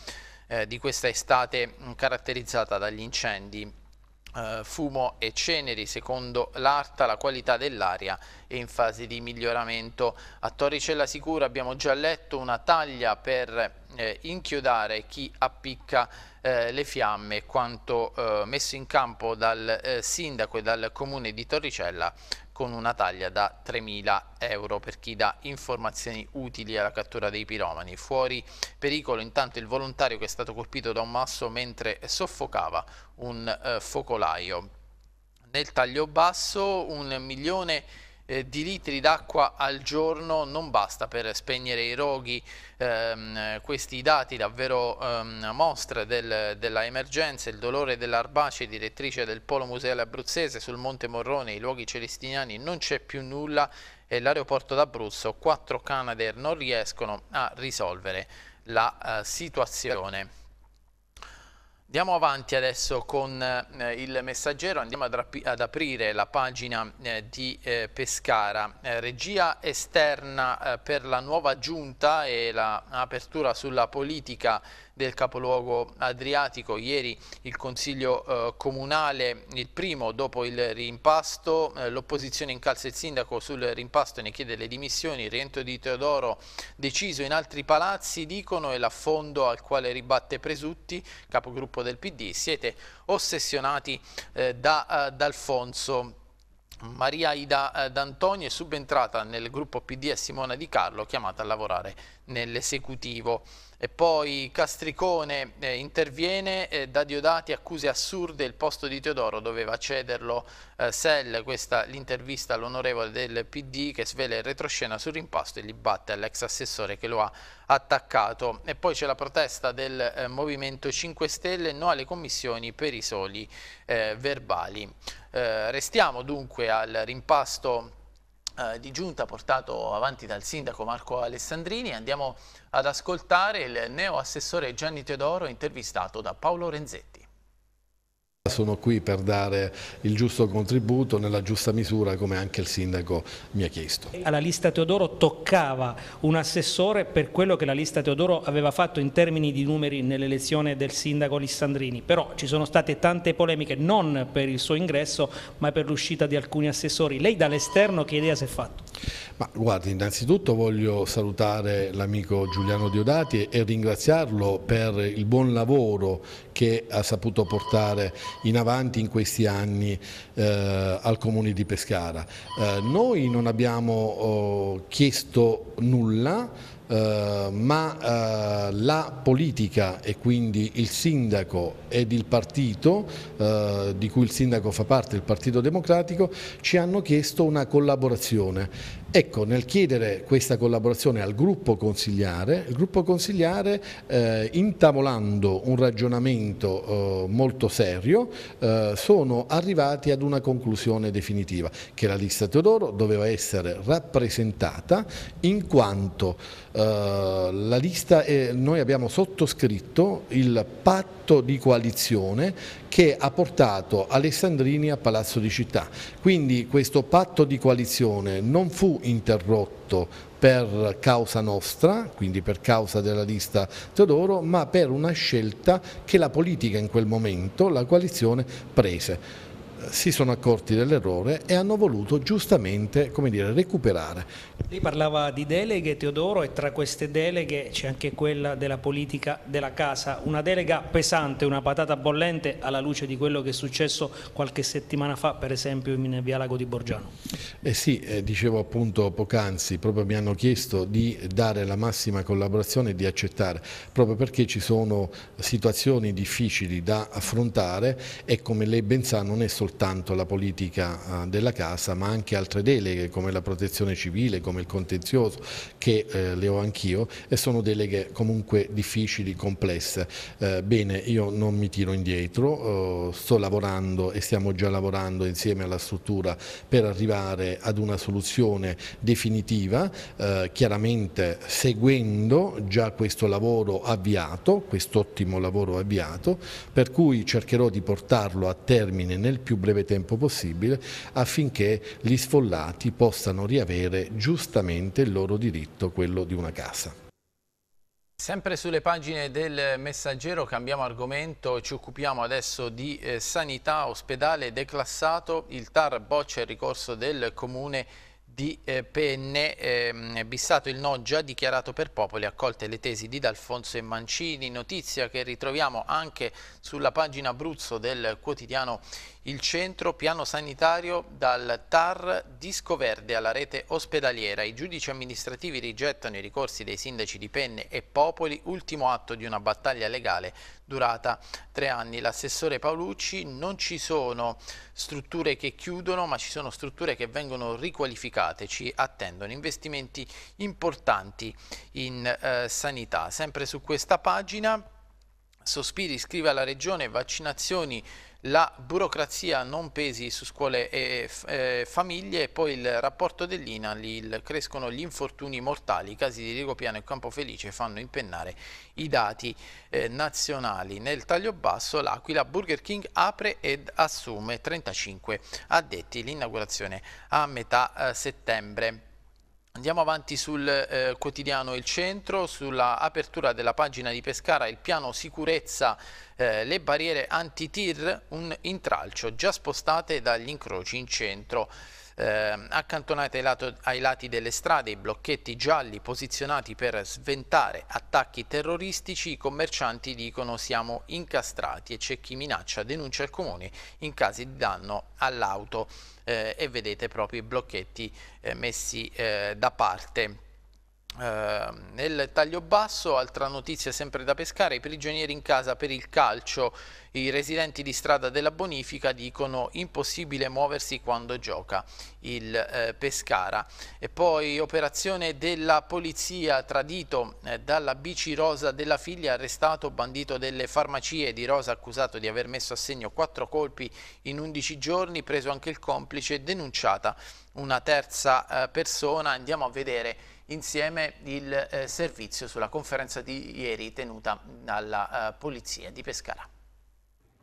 A: eh, di questa estate caratterizzata dagli incendi. Eh, fumo e ceneri, secondo l'ARTA la qualità dell'aria è in fase di miglioramento. A Torricella Sicura abbiamo già letto una taglia per eh, inchiodare chi appicca eh, le fiamme quanto eh, messo in campo dal eh, sindaco e dal comune di Torricella con una taglia da 3.000 euro per chi dà informazioni utili alla cattura dei piromani. Fuori pericolo intanto il volontario che è stato colpito da un masso mentre soffocava un eh, focolaio. Nel taglio basso un milione eh, di litri d'acqua al giorno non basta per spegnere i roghi. Ehm, questi dati davvero ehm, mostra del, della emergenza, il dolore dell'Arbace, direttrice del Polo Museale Abruzzese sul Monte Morrone, i luoghi celestiniani, non c'è più nulla e l'aeroporto d'Abruzzo, quattro Canadair non riescono a risolvere la eh, situazione. Andiamo avanti adesso con eh, il messaggero, andiamo ad, ad aprire la pagina eh, di eh, Pescara. Eh, regia esterna eh, per la nuova giunta e l'apertura la sulla politica del capoluogo adriatico. Ieri il Consiglio eh, Comunale, il primo dopo il rimpasto, eh, l'opposizione incalza il sindaco sul rimpasto e ne chiede le dimissioni, il rientro di Teodoro deciso in altri palazzi, dicono, e l'affondo al quale ribatte Presutti, capogruppo del PD. Siete ossessionati eh, da, eh, da Alfonso Maria Ida eh, D'Antonio è subentrata nel gruppo PD a Simona Di Carlo, chiamata a lavorare nell'esecutivo. E poi Castricone eh, interviene, eh, da Diodati accuse assurde, il posto di Teodoro doveva cederlo eh, Sell, questa l'intervista all'onorevole del PD che svela il retroscena sul rimpasto e li batte all'ex assessore che lo ha attaccato. E poi c'è la protesta del eh, Movimento 5 Stelle, no alle commissioni per i soli eh, verbali. Eh, restiamo dunque al rimpasto eh, di giunta portato avanti dal sindaco Marco Alessandrini. Andiamo ad ascoltare il neo assessore Gianni Teodoro intervistato da Paolo Renzetti.
B: Sono qui per dare il giusto contributo nella giusta misura come anche il sindaco mi ha chiesto. Alla lista Teodoro toccava
C: un assessore per quello che la lista Teodoro aveva fatto in termini di numeri nell'elezione del sindaco Lissandrini, però ci sono state tante polemiche non per il suo ingresso ma per l'uscita di alcuni assessori. Lei dall'esterno che idea si è fatto?
B: Ma guardi, innanzitutto voglio salutare l'amico Giuliano Diodati e ringraziarlo per il buon lavoro che ha saputo portare in avanti in questi anni eh, al Comune di Pescara. Eh, noi non abbiamo oh, chiesto nulla eh, ma eh, la politica e quindi il sindaco ed il partito, eh, di cui il sindaco fa parte, il Partito Democratico, ci hanno chiesto una collaborazione Ecco, nel chiedere questa collaborazione al gruppo consigliare, il gruppo consigliare eh, intavolando un ragionamento eh, molto serio eh, sono arrivati ad una conclusione definitiva che la lista Teodoro doveva essere rappresentata in quanto eh, la lista è, eh, noi abbiamo sottoscritto il patto di coalizione che ha portato Alessandrini a Palazzo di Città. Quindi questo patto di coalizione non fu interrotto per causa nostra, quindi per causa della lista Teodoro, ma per una scelta che la politica in quel momento, la coalizione, prese si sono accorti dell'errore e hanno voluto giustamente dire, recuperare
C: lei parlava di deleghe, Teodoro, e tra queste deleghe c'è anche quella della politica della casa. Una delega pesante, una patata bollente alla luce di quello che è successo qualche settimana fa, per esempio in Via Lago di Borgiano.
B: Eh sì, eh, dicevo appunto poc'anzi, proprio mi hanno chiesto di dare la massima collaborazione e di accettare, proprio perché ci sono situazioni difficili da affrontare e come lei ben sa non è soltanto la politica eh, della casa, ma anche altre deleghe come la protezione civile, come il contenzioso che eh, le ho anch'io e sono deleghe comunque difficili, complesse. Eh, bene, io non mi tiro indietro, eh, sto lavorando e stiamo già lavorando insieme alla struttura per arrivare ad una soluzione definitiva, eh, chiaramente seguendo già questo lavoro avviato, quest'ottimo lavoro avviato, per cui cercherò di portarlo a termine nel più breve tempo possibile affinché gli sfollati possano riavere giusto giustamente il loro diritto, quello di una casa.
A: Sempre sulle pagine del Messaggero cambiamo argomento, ci occupiamo adesso di eh, sanità, ospedale declassato, il TAR boccia il ricorso del comune di eh, Penne, eh, Bissato il no già dichiarato per popoli, accolte le tesi di D'Alfonso e Mancini, notizia che ritroviamo anche sulla pagina Abruzzo del quotidiano il centro piano sanitario dal TAR Disco Verde alla rete ospedaliera. I giudici amministrativi rigettano i ricorsi dei sindaci di Penne e Popoli, ultimo atto di una battaglia legale durata tre anni. L'assessore Paolucci non ci sono strutture che chiudono ma ci sono strutture che vengono riqualificate, ci attendono investimenti importanti in eh, sanità. Sempre su questa pagina Sospiri scrive alla Regione vaccinazioni la burocrazia non pesi su scuole e eh, famiglie, poi il rapporto dell'INAL, crescono gli infortuni mortali, i casi di Rigopiano e Campo Felice fanno impennare i dati eh, nazionali. Nel taglio basso l'Aquila Burger King apre ed assume 35 addetti, l'inaugurazione a metà eh, settembre. Andiamo avanti sul eh, quotidiano Il Centro, sulla apertura della pagina di Pescara, il piano sicurezza, eh, le barriere anti-tir, un intralcio già spostate dagli incroci in centro eh, accantonate ai, lato, ai lati delle strade i blocchetti gialli posizionati per sventare attacchi terroristici, i commercianti dicono siamo incastrati e c'è chi minaccia, denuncia il comune in caso di danno all'auto eh, e vedete proprio i blocchetti eh, messi eh, da parte. Ehm, nel taglio basso, altra notizia sempre da pescare, i prigionieri in casa per il calcio, i residenti di strada della bonifica dicono impossibile muoversi quando gioca il eh, Pescara. E poi operazione della polizia tradito eh, dalla bici rosa della figlia arrestato bandito delle farmacie di Rosa accusato di aver messo a segno quattro colpi in 11 giorni, preso anche il complice denunciata una terza eh, persona. Andiamo a vedere insieme il eh, servizio sulla conferenza di ieri tenuta dalla eh, Polizia di Pescara.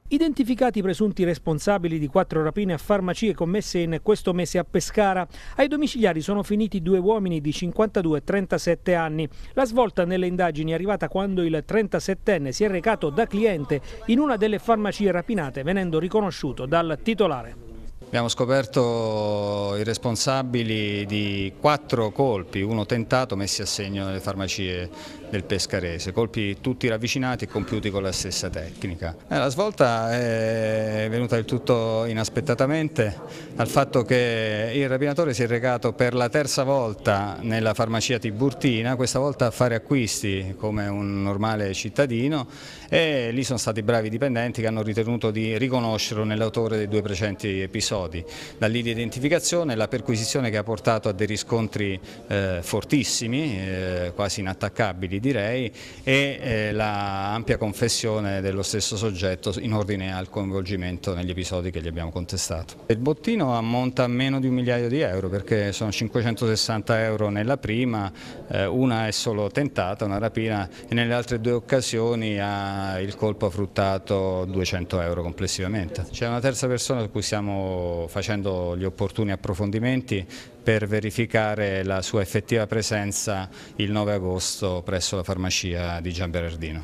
C: Identificati i presunti responsabili di quattro rapine a farmacie commesse in questo mese a Pescara, ai domiciliari sono finiti due uomini di 52 e 37 anni. La svolta nelle indagini è arrivata quando il 37enne si è recato da cliente in una delle farmacie rapinate venendo riconosciuto dal titolare.
D: Abbiamo scoperto i responsabili di quattro colpi, uno tentato messi a segno nelle farmacie del Pescarese, colpi tutti ravvicinati e compiuti con la stessa tecnica. Eh, la svolta è venuta del tutto inaspettatamente dal fatto che il rapinatore si è recato per la terza volta nella farmacia Tiburtina, questa volta a fare acquisti come un normale cittadino e lì sono stati bravi dipendenti che hanno ritenuto di riconoscerlo nell'autore dei due precedenti episodi. Da lì l'identificazione, la perquisizione che ha portato a dei riscontri eh, fortissimi, eh, quasi inattaccabili validi direi e eh, la ampia confessione dello stesso soggetto in ordine al coinvolgimento negli episodi che gli abbiamo contestato. Il bottino ammonta a meno di un migliaio di euro perché sono 560 euro nella prima, eh, una è solo tentata, una rapina e nelle altre due occasioni ha il colpo ha fruttato 200 euro complessivamente. C'è una terza persona su cui stiamo facendo gli opportuni approfondimenti per verificare la sua effettiva presenza il 9 agosto presso la farmacia di Gian Berardino.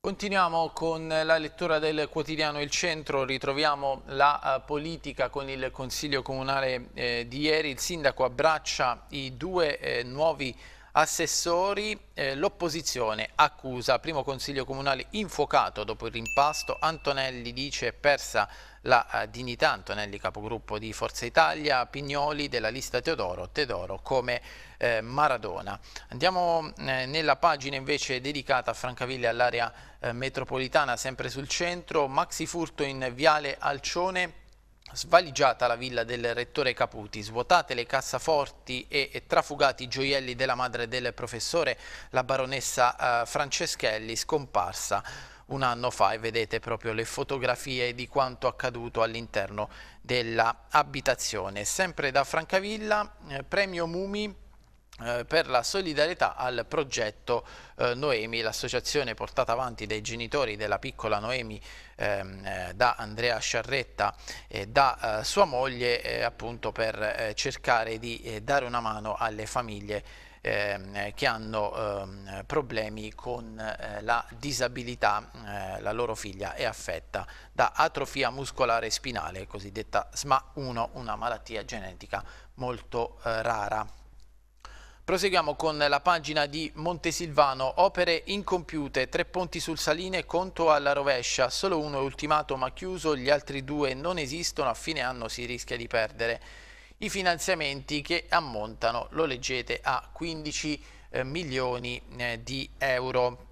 A: Continuiamo con la lettura del quotidiano Il Centro, ritroviamo la eh, politica con il Consiglio Comunale eh, di ieri, il sindaco abbraccia i due eh, nuovi assessori, l'opposizione accusa, primo Consiglio Comunale infuocato dopo il rimpasto, Antonelli dice persa la eh, dignità Antonelli capogruppo di Forza Italia, Pignoli della lista Teodoro, Teodoro come eh, Maradona. Andiamo eh, nella pagina invece dedicata a Francavilla e all'area eh, metropolitana, sempre sul centro, maxi furto in Viale Alcione Svaligiata la villa del rettore Caputi, svuotate le cassaforti e, e trafugati i gioielli della madre del professore, la baronessa eh, Franceschelli, scomparsa un anno fa e vedete proprio le fotografie di quanto accaduto all'interno dell'abitazione. Sempre da Francavilla, eh, premio Mumi eh, per la solidarietà al progetto eh, Noemi, l'associazione portata avanti dai genitori della piccola Noemi ehm, eh, da Andrea Sciarretta e da eh, sua moglie eh, appunto per eh, cercare di dare una mano alle famiglie ehm, che hanno ehm, problemi con eh, la disabilità, eh, la loro figlia è affetta da atrofia muscolare spinale, cosiddetta SMA1, una malattia genetica molto eh, rara. Proseguiamo con la pagina di Montesilvano, opere incompiute, tre ponti sul Saline, conto alla rovescia, solo uno è ultimato ma chiuso, gli altri due non esistono, a fine anno si rischia di perdere i finanziamenti che ammontano, lo leggete, a 15 eh, milioni eh, di euro.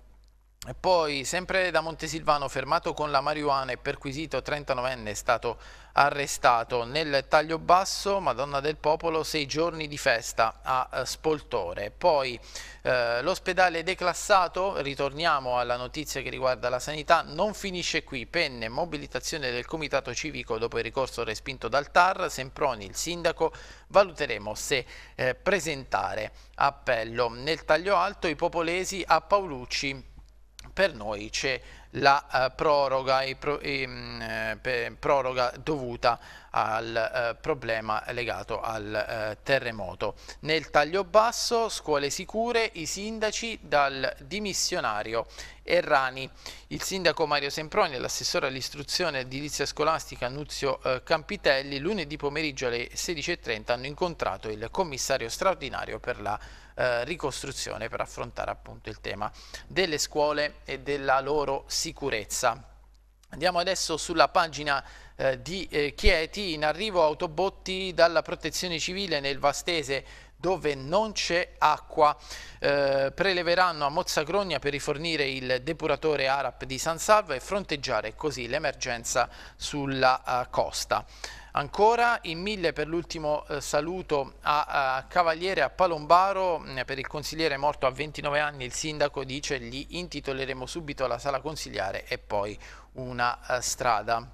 A: E poi, sempre da Montesilvano, fermato con la marijuana e perquisito, 39enne è stato arrestato. Nel taglio basso, Madonna del Popolo, sei giorni di festa a eh, Spoltore. Poi eh, l'ospedale declassato, ritorniamo alla notizia che riguarda la sanità, non finisce qui. Penne, mobilitazione del Comitato Civico dopo il ricorso respinto dal TAR, Semproni, il sindaco, valuteremo se eh, presentare appello. Nel taglio alto i popolesi a Paolucci per noi c'è la uh, proroga, e pro, e, mh, mm, eh, per, proroga, dovuta al uh, problema legato al uh, terremoto. Nel taglio basso, scuole sicure, i sindaci dal dimissionario Errani. Il sindaco Mario Semproni e l'assessore all'istruzione edilizia scolastica Nuzio Campitelli lunedì pomeriggio alle 16.30 hanno incontrato il commissario straordinario per la eh, ricostruzione per affrontare appunto il tema delle scuole e della loro sicurezza. Andiamo adesso sulla pagina eh, di eh, Chieti, in arrivo autobotti dalla protezione civile nel Vastese dove non c'è acqua. Eh, preleveranno a Mozzagrogna per rifornire il depuratore ARAP di San Salvo e fronteggiare così l'emergenza sulla uh, costa. Ancora in mille per l'ultimo eh, saluto a, a, Cavaliere a Palombaro, eh, per il consigliere morto a 29 anni il sindaco dice gli intitoleremo subito la sala consigliare e poi una uh, strada.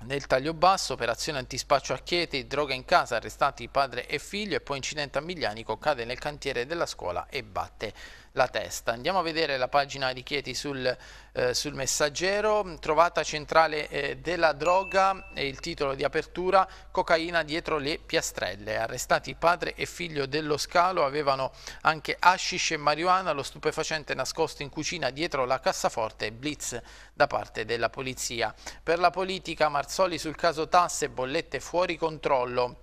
A: Nel taglio basso, operazione antispaccio a Chieti, droga in casa, arrestati padre e figlio e poi incidente a Miglianico, cade nel cantiere della scuola e batte la testa. Andiamo a vedere la pagina di Chieti sul, eh, sul messaggero, trovata centrale eh, della droga e il titolo di apertura, cocaina dietro le piastrelle. Arrestati padre e figlio dello scalo, avevano anche hashish e marijuana, lo stupefacente nascosto in cucina dietro la cassaforte e blitz da parte della polizia. Per la politica Marzoli sul caso tasse e bollette fuori controllo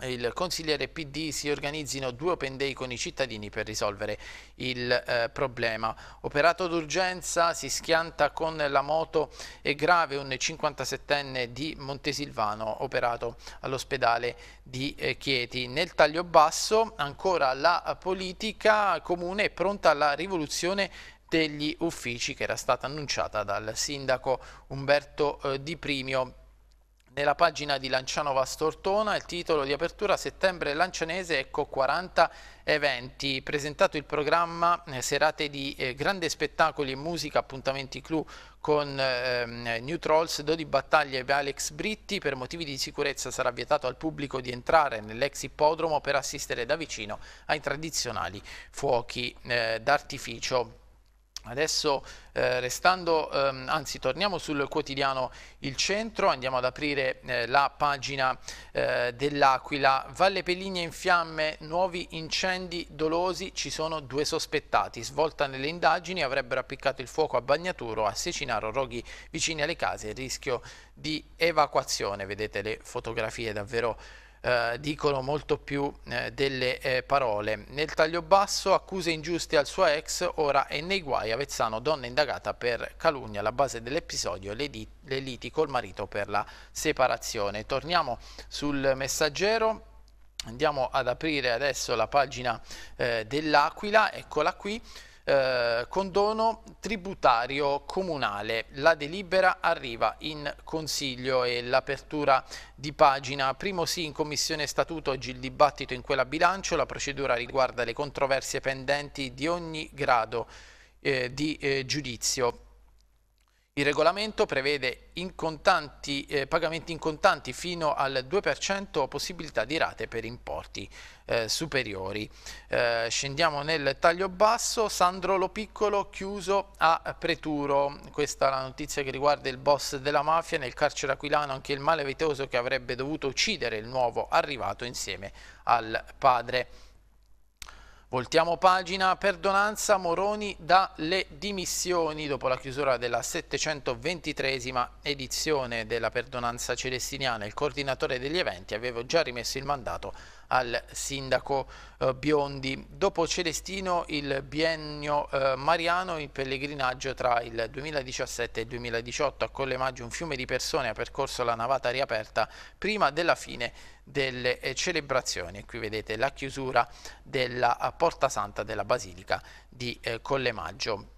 A: il consigliere PD si organizzino due open day con i cittadini per risolvere il eh, problema. Operato d'urgenza si schianta con la moto e grave un 57enne di Montesilvano operato all'ospedale di eh, Chieti. Nel taglio basso ancora la politica comune è pronta alla rivoluzione degli uffici che era stata annunciata dal sindaco Umberto eh, Di Primio nella pagina di Lancianova Stortona il titolo di apertura settembre lancianese ecco 40 eventi, presentato il programma eh, serate di eh, grandi spettacoli e musica, appuntamenti clou con ehm, New Trolls, Dodi Battaglia e Alex Britti, per motivi di sicurezza sarà vietato al pubblico di entrare nell'ex ippodromo per assistere da vicino ai tradizionali fuochi eh, d'artificio. Adesso eh, restando, ehm, anzi torniamo sul quotidiano Il Centro, andiamo ad aprire eh, la pagina eh, dell'Aquila. Valle Peligna in fiamme, nuovi incendi dolosi, ci sono due sospettati. Svolta nelle indagini avrebbero appiccato il fuoco a Bagnaturo, a Secinaro, roghi vicini alle case, rischio di evacuazione. Vedete le fotografie davvero eh, dicono molto più eh, delle eh, parole. Nel taglio basso accuse ingiuste al suo ex, ora è nei guai Avezzano, donna indagata per calunnia alla base dell'episodio, le, le liti col marito per la separazione. Torniamo sul messaggero. Andiamo ad aprire adesso la pagina eh, dell'Aquila, eccola qui, eh, condono tributario comunale. La delibera arriva in Consiglio e l'apertura di pagina. Primo sì in Commissione Statuto, oggi il dibattito in quella bilancio. La procedura riguarda le controversie pendenti di ogni grado eh, di eh, giudizio. Il regolamento prevede in contanti, eh, pagamenti in contanti fino al 2% possibilità di rate per importi eh, superiori. Eh, scendiamo nel taglio basso, Sandro Lopiccolo chiuso a Preturo, questa è la notizia che riguarda il boss della mafia, nel carcere aquilano anche il malevitoso che avrebbe dovuto uccidere il nuovo arrivato insieme al padre. Voltiamo pagina, perdonanza Moroni dà le dimissioni dopo la chiusura della 723 edizione della perdonanza celestiniana. Il coordinatore degli eventi aveva già rimesso il mandato al sindaco eh, Biondi. Dopo Celestino il biennio eh, mariano, il pellegrinaggio tra il 2017 e il 2018 a Colle Maggio un fiume di persone ha percorso la navata riaperta prima della fine delle eh, celebrazioni. qui vedete la chiusura della eh, Porta Santa della Basilica di eh, Maggio.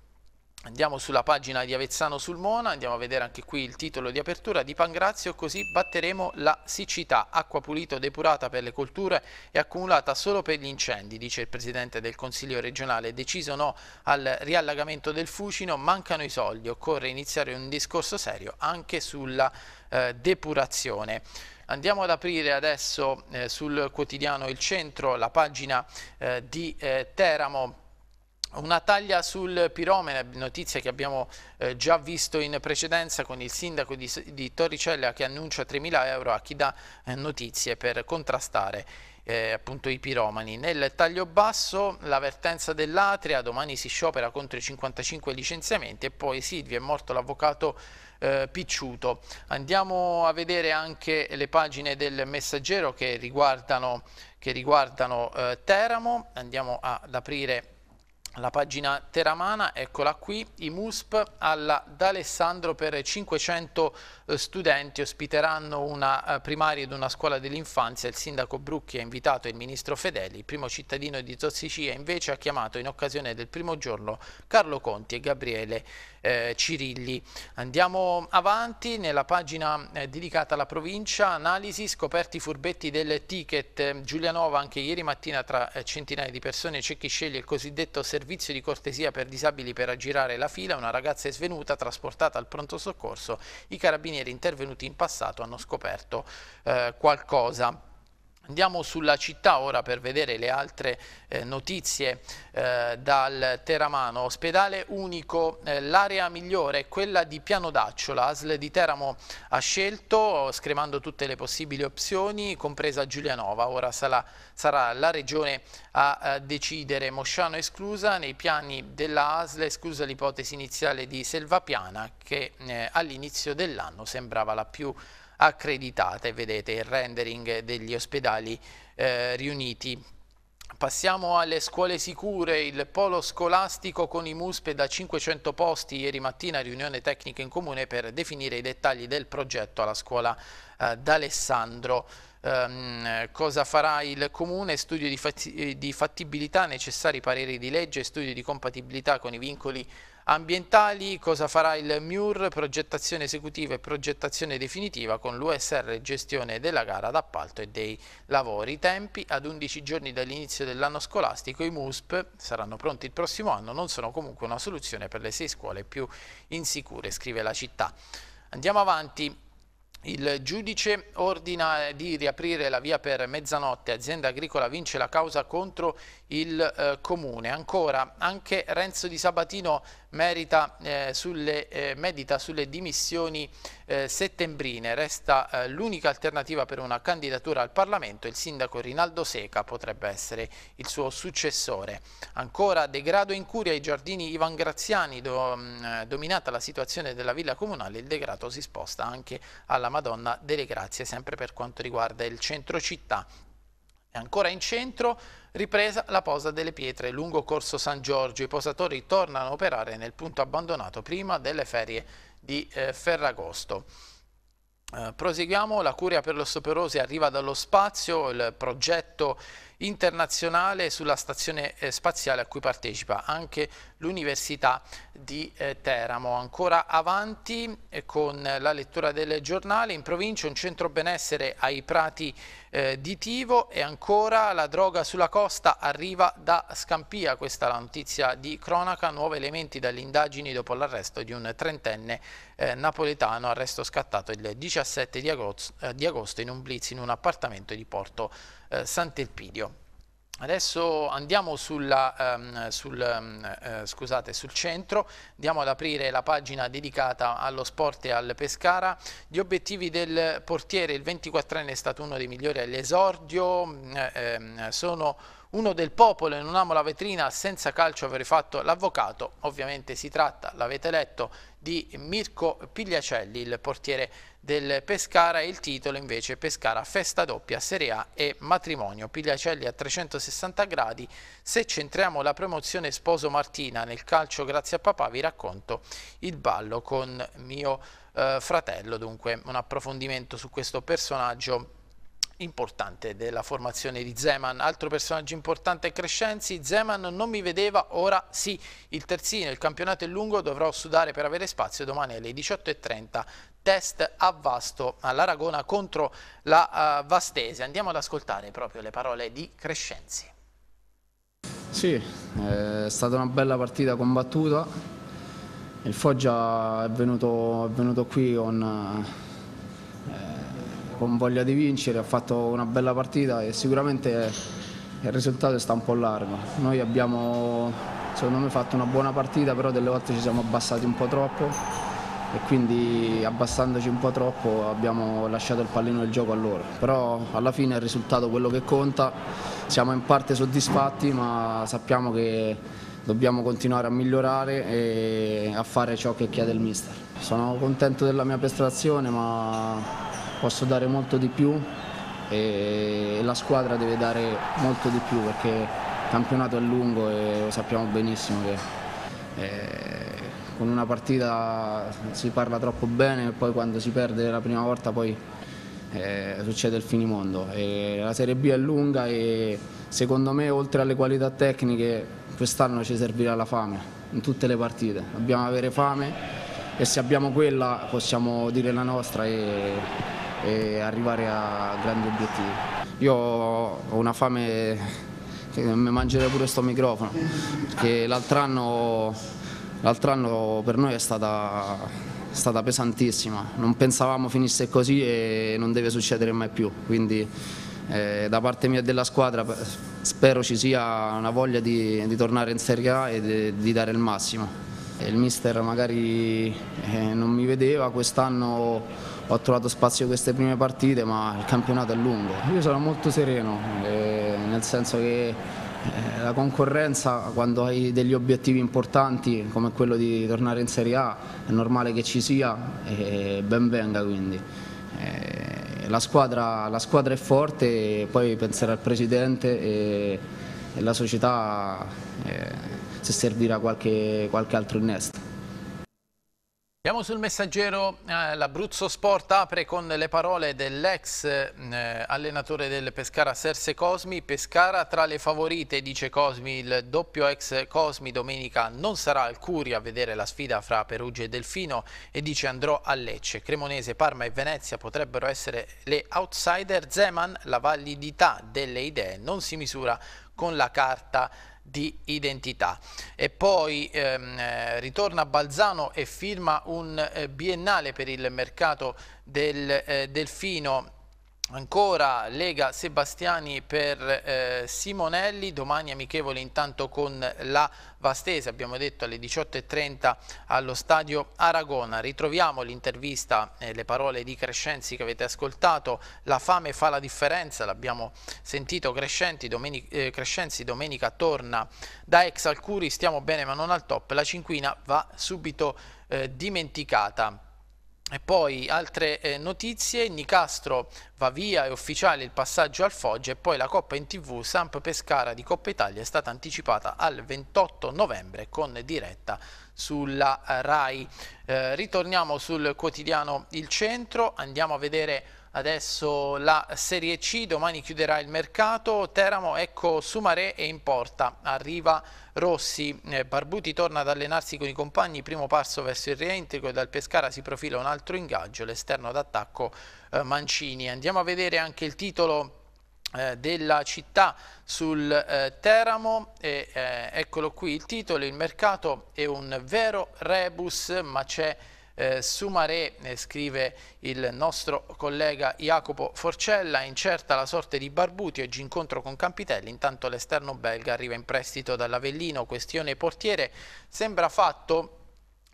A: Andiamo sulla pagina di Avezzano sul Mona, andiamo a vedere anche qui il titolo di apertura di Pangrazio, così batteremo la siccità, acqua pulita depurata per le colture e accumulata solo per gli incendi, dice il Presidente del Consiglio regionale, deciso no al riallagamento del Fucino, mancano i soldi, occorre iniziare un discorso serio anche sulla eh, depurazione. Andiamo ad aprire adesso eh, sul quotidiano Il Centro la pagina eh, di eh, Teramo una taglia sul piromene, notizia che abbiamo eh, già visto in precedenza con il sindaco di, di Torricella che annuncia 3.000 euro a chi dà eh, notizie per contrastare eh, appunto i piromani. Nel taglio basso l'avvertenza dell'Atria, domani si sciopera contro i 55 licenziamenti e poi Silvio è morto l'avvocato eh, Picciuto. Andiamo a vedere anche le pagine del messaggero che riguardano, che riguardano eh, Teramo, andiamo ad aprire la pagina teramana, eccola qui, i MUSP alla D'Alessandro per 500 eh, studenti ospiteranno una eh, primaria ed una scuola dell'infanzia, il sindaco Brucchi ha invitato il ministro Fedeli, il primo cittadino di Tossicia invece ha chiamato in occasione del primo giorno Carlo Conti e Gabriele eh, Cirilli. Andiamo avanti nella pagina eh, dedicata alla provincia, analisi, scoperti furbetti del ticket, Giulianova anche ieri mattina tra eh, centinaia di persone c'è chi sceglie il cosiddetto servizio servizio di cortesia per disabili per aggirare la fila, una ragazza è svenuta, trasportata al pronto soccorso, i carabinieri intervenuti in passato hanno scoperto eh, qualcosa. Andiamo sulla città ora per vedere le altre eh, notizie eh, dal Teramano. Ospedale unico, eh, l'area migliore è quella di Piano Dacciola. ASL di Teramo ha scelto, scremando tutte le possibili opzioni, compresa Giulianova. Ora sarà, sarà la regione a, a decidere, Mosciano esclusa, nei piani della ASL esclusa l'ipotesi iniziale di Selvapiana che eh, all'inizio dell'anno sembrava la più importante accreditate, vedete il rendering degli ospedali eh, riuniti. Passiamo alle scuole sicure, il polo scolastico con i MUSPE da 500 posti, ieri mattina riunione tecnica in comune per definire i dettagli del progetto alla scuola eh, d'Alessandro ehm, cosa farà il Comune, studio di, fatti, eh, di fattibilità, necessari pareri di legge, studio di compatibilità con i vincoli ambientali, cosa farà il MIUR, progettazione esecutiva e progettazione definitiva con l'USR gestione della gara d'appalto e dei lavori. tempi ad 11 giorni dall'inizio dell'anno scolastico i MUSP saranno pronti il prossimo anno, non sono comunque una soluzione per le sei scuole più insicure, scrive la città. Andiamo avanti. Il giudice ordina di riaprire la via per mezzanotte, azienda agricola vince la causa contro il eh, comune. Ancora, anche Renzo Di Sabatino merita, eh, sulle, eh, medita sulle dimissioni eh, settembrine. Resta eh, l'unica alternativa per una candidatura al Parlamento. Il sindaco Rinaldo Seca potrebbe essere il suo successore. Ancora degrado in curia ai giardini Ivan Graziani. Do, mh, mm, eh, dominata la situazione della villa comunale, il degrado si sposta anche alla Madonna delle Grazie, sempre per quanto riguarda il centro città. Ancora in centro, ripresa la posa delle pietre lungo Corso San Giorgio. I posatori tornano a operare nel punto abbandonato prima delle ferie di eh, Ferragosto. Eh, proseguiamo, la curia per l'osteoporosi arriva dallo spazio, il progetto internazionale sulla stazione eh, spaziale a cui partecipa anche l'Università di eh, Teramo. Ancora avanti eh, con la lettura del giornale, in provincia un centro benessere ai prati eh, di Tivo e ancora la droga sulla costa arriva da Scampia, questa è la notizia di cronaca, nuovi elementi dalle indagini dopo l'arresto di un trentenne eh, napoletano, arresto scattato il 17 di agosto, eh, di agosto in un blitz in un appartamento di Porto eh, Sant'Elpidio. Adesso andiamo sulla, um, sul, um, uh, scusate, sul, centro, andiamo ad aprire la pagina dedicata allo sport e al Pescara. Gli obiettivi del portiere, il 24enne è stato uno dei migliori all'esordio, um, sono uno del popolo e non amo la vetrina, senza calcio avrei fatto l'avvocato. Ovviamente si tratta, l'avete letto, di Mirko Pigliacelli, il portiere del Pescara e il titolo invece Pescara Festa Doppia Serie A e Matrimonio. Pigliacelli a 360 gradi, se centriamo la promozione sposo Martina nel calcio grazie a papà vi racconto il ballo con mio eh, fratello, dunque un approfondimento su questo personaggio importante della formazione di Zeman. Altro personaggio importante è Crescenzi, Zeman non mi vedeva, ora sì. Il terzino, il campionato è lungo, dovrò sudare per avere spazio domani alle 18.30 test a Vasto all'Aragona contro la uh, Vastese. Andiamo ad ascoltare proprio le parole di Crescenzi.
E: Sì, è stata una bella partita combattuta. Il Foggia è venuto, è venuto qui con eh, con voglia di vincere, ha fatto una bella partita e sicuramente il risultato sta un po' largo. Noi abbiamo secondo me fatto una buona partita, però delle volte ci siamo abbassati un po' troppo e quindi abbassandoci un po' troppo abbiamo lasciato il pallino del gioco a loro. Però alla fine il risultato è quello che conta, siamo in parte soddisfatti ma sappiamo che dobbiamo continuare a migliorare e a fare ciò che chiede il mister. Sono contento della mia prestazione ma posso dare molto di più e la squadra deve dare molto di più perché il campionato è lungo e lo sappiamo benissimo che eh, con una partita si parla troppo bene e poi quando si perde la prima volta poi eh, succede il finimondo. E la Serie B è lunga e secondo me oltre alle qualità tecniche quest'anno ci servirà la fame in tutte le partite, dobbiamo avere fame e se abbiamo quella possiamo dire la nostra e e arrivare a grandi obiettivi. Io ho una fame che mi mangerei pure sto microfono, perché l'altro anno, anno per noi è stata è stata pesantissima, non pensavamo finisse così e non deve succedere mai più, quindi eh, da parte mia e della squadra spero ci sia una voglia di, di tornare in Serie A e de, di, dare il massimo. Il mister magari eh, non mi vedeva, quest'anno ho trovato spazio queste prime partite, ma il campionato è lungo. Io sono molto sereno, eh, nel senso che eh, la concorrenza quando hai degli obiettivi importanti come quello di tornare in Serie A è normale che ci sia e ben venga quindi. Eh, la, squadra, la squadra, è forte, poi penserà il presidente e, e la società eh, se servirà qualche, qualche altro innesto.
A: Andiamo sul messaggero, eh, l'Abruzzo Sport apre con le parole dell'ex eh, allenatore del Pescara Serse Cosmi, Pescara tra le favorite dice Cosmi, il doppio ex Cosmi domenica non sarà al Curi a vedere la sfida fra Perugia e Delfino e dice andrò a Lecce, Cremonese, Parma e Venezia potrebbero essere le outsider, Zeman la validità delle idee non si misura con la carta di identità. E poi ehm, eh, ritorna a Balzano e firma un eh, biennale per il mercato del eh, delfino Ancora Lega Sebastiani per eh, Simonelli, domani amichevole intanto con la Vastese, abbiamo detto alle 18.30 allo stadio Aragona. Ritroviamo l'intervista e eh, le parole di Crescenzi che avete ascoltato, la fame fa la differenza, l'abbiamo sentito Domenic eh, Crescenzi domenica torna da ex Alcuri, stiamo bene ma non al top, la cinquina va subito eh, dimenticata. E poi altre eh, notizie, Nicastro va via, è ufficiale il passaggio al Foggia e poi la Coppa in TV Samp Pescara di Coppa Italia è stata anticipata al 28 novembre con diretta sulla eh, RAI. Eh, ritorniamo sul quotidiano Il Centro, andiamo a vedere adesso la Serie C, domani chiuderà il mercato, Teramo, ecco Sumaré e in porta, arriva Rossi, eh, Barbuti torna ad allenarsi con i compagni, primo passo verso il reintegro e dal Pescara si profila un altro ingaggio, l'esterno d'attacco eh, Mancini. Andiamo a vedere anche il titolo eh, della città sul eh, Teramo e, eh, eccolo qui il titolo il mercato è un vero rebus ma c'è eh, Sumare, eh, scrive il nostro collega Jacopo Forcella, incerta la sorte di Barbuti, oggi incontro con Campitelli, intanto l'esterno belga arriva in prestito dall'Avellino, questione portiere, sembra fatto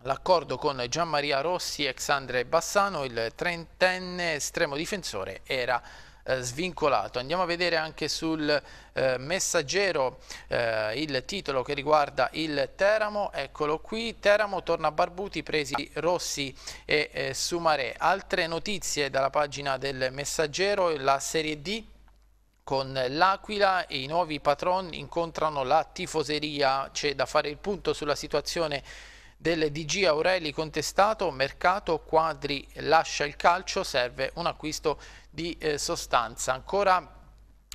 A: l'accordo con Gianmaria Rossi, ex Andre Bassano, il trentenne estremo difensore, era eh, svincolato. Andiamo a vedere anche sul eh, messaggero eh, il titolo che riguarda il Teramo, eccolo qui, Teramo torna a Barbuti, presi Rossi e eh, Sumare. Altre notizie dalla pagina del messaggero, la Serie D con l'Aquila e i nuovi patron incontrano la tifoseria, c'è da fare il punto sulla situazione del DG Aureli contestato, mercato, quadri, lascia il calcio, serve un acquisto di eh, sostanza. Ancora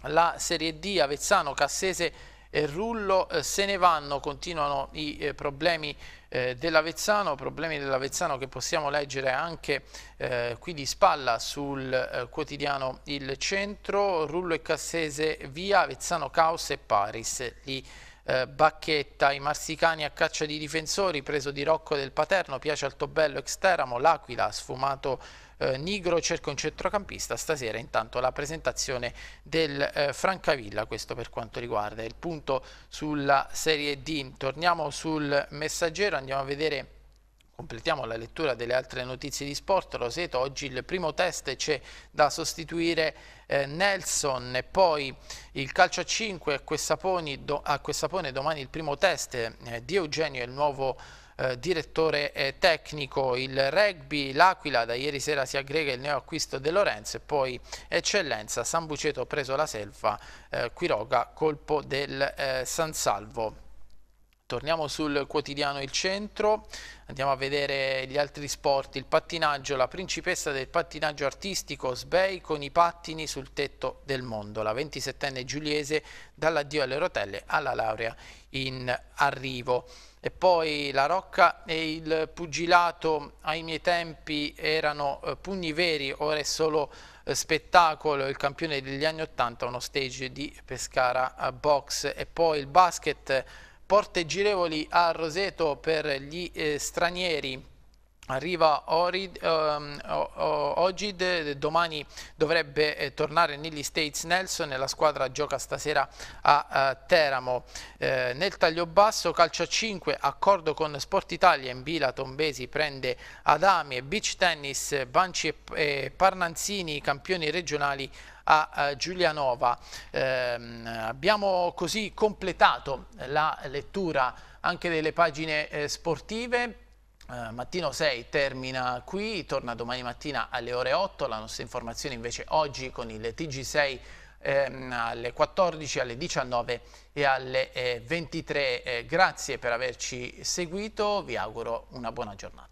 A: la Serie D, Avezzano, Cassese e Rullo eh, se ne vanno, continuano i eh, problemi eh, dell'Avezzano, problemi dell'Avezzano che possiamo leggere anche eh, qui di spalla sul eh, quotidiano Il Centro, Rullo e Cassese via, Avezzano Caos e Paris. Gli eh, Bacchetta, i marsicani a caccia di difensori, preso di Rocco del Paterno, Piace Altobello, Exteramo, L'Aquila, sfumato eh, Nigro, cerca un centrocampista. Stasera intanto la presentazione del eh, Francavilla, questo per quanto riguarda il punto sulla Serie D. Torniamo sul messaggero, andiamo a vedere Completiamo la lettura delle altre notizie di sport. Roseto, oggi il primo test c'è da sostituire eh, Nelson e poi il calcio a 5 a Questapone, do, a Questapone domani il primo test eh, di Eugenio, il nuovo eh, direttore tecnico. Il rugby, l'Aquila, da ieri sera si aggrega il neoacquisto di Lorenzo e poi Eccellenza, San Buceto preso la selva, eh, Quiroga colpo del eh, San Salvo. Torniamo sul quotidiano Il Centro, andiamo a vedere gli altri sport, il pattinaggio, la principessa del pattinaggio artistico Sbei con i pattini sul tetto del mondo, la 27enne giuliese dall'addio alle rotelle alla laurea in arrivo. E poi la Rocca e il pugilato ai miei tempi erano eh, pugni veri, ora è solo eh, spettacolo, il campione degli anni 80, uno stage di Pescara eh, Box e poi il basket porte girevoli a Roseto per gli eh, stranieri. Arriva Orid, um, Ogid, domani dovrebbe eh, tornare negli States Nelson e la squadra gioca stasera a, a Teramo. Eh, nel taglio basso calcio a 5, accordo con Sport Italia, in Bila Tombesi prende Adami e Beach Tennis, Banci e, e Parnanzini, campioni regionali a Giulianova. Ehm, abbiamo così completato la lettura anche delle pagine eh, sportive. Uh, mattino 6 termina qui, torna domani mattina alle ore 8, la nostra informazione invece oggi con il TG6 ehm, alle 14, alle 19 e alle eh, 23. Eh, grazie per averci seguito, vi auguro una buona giornata.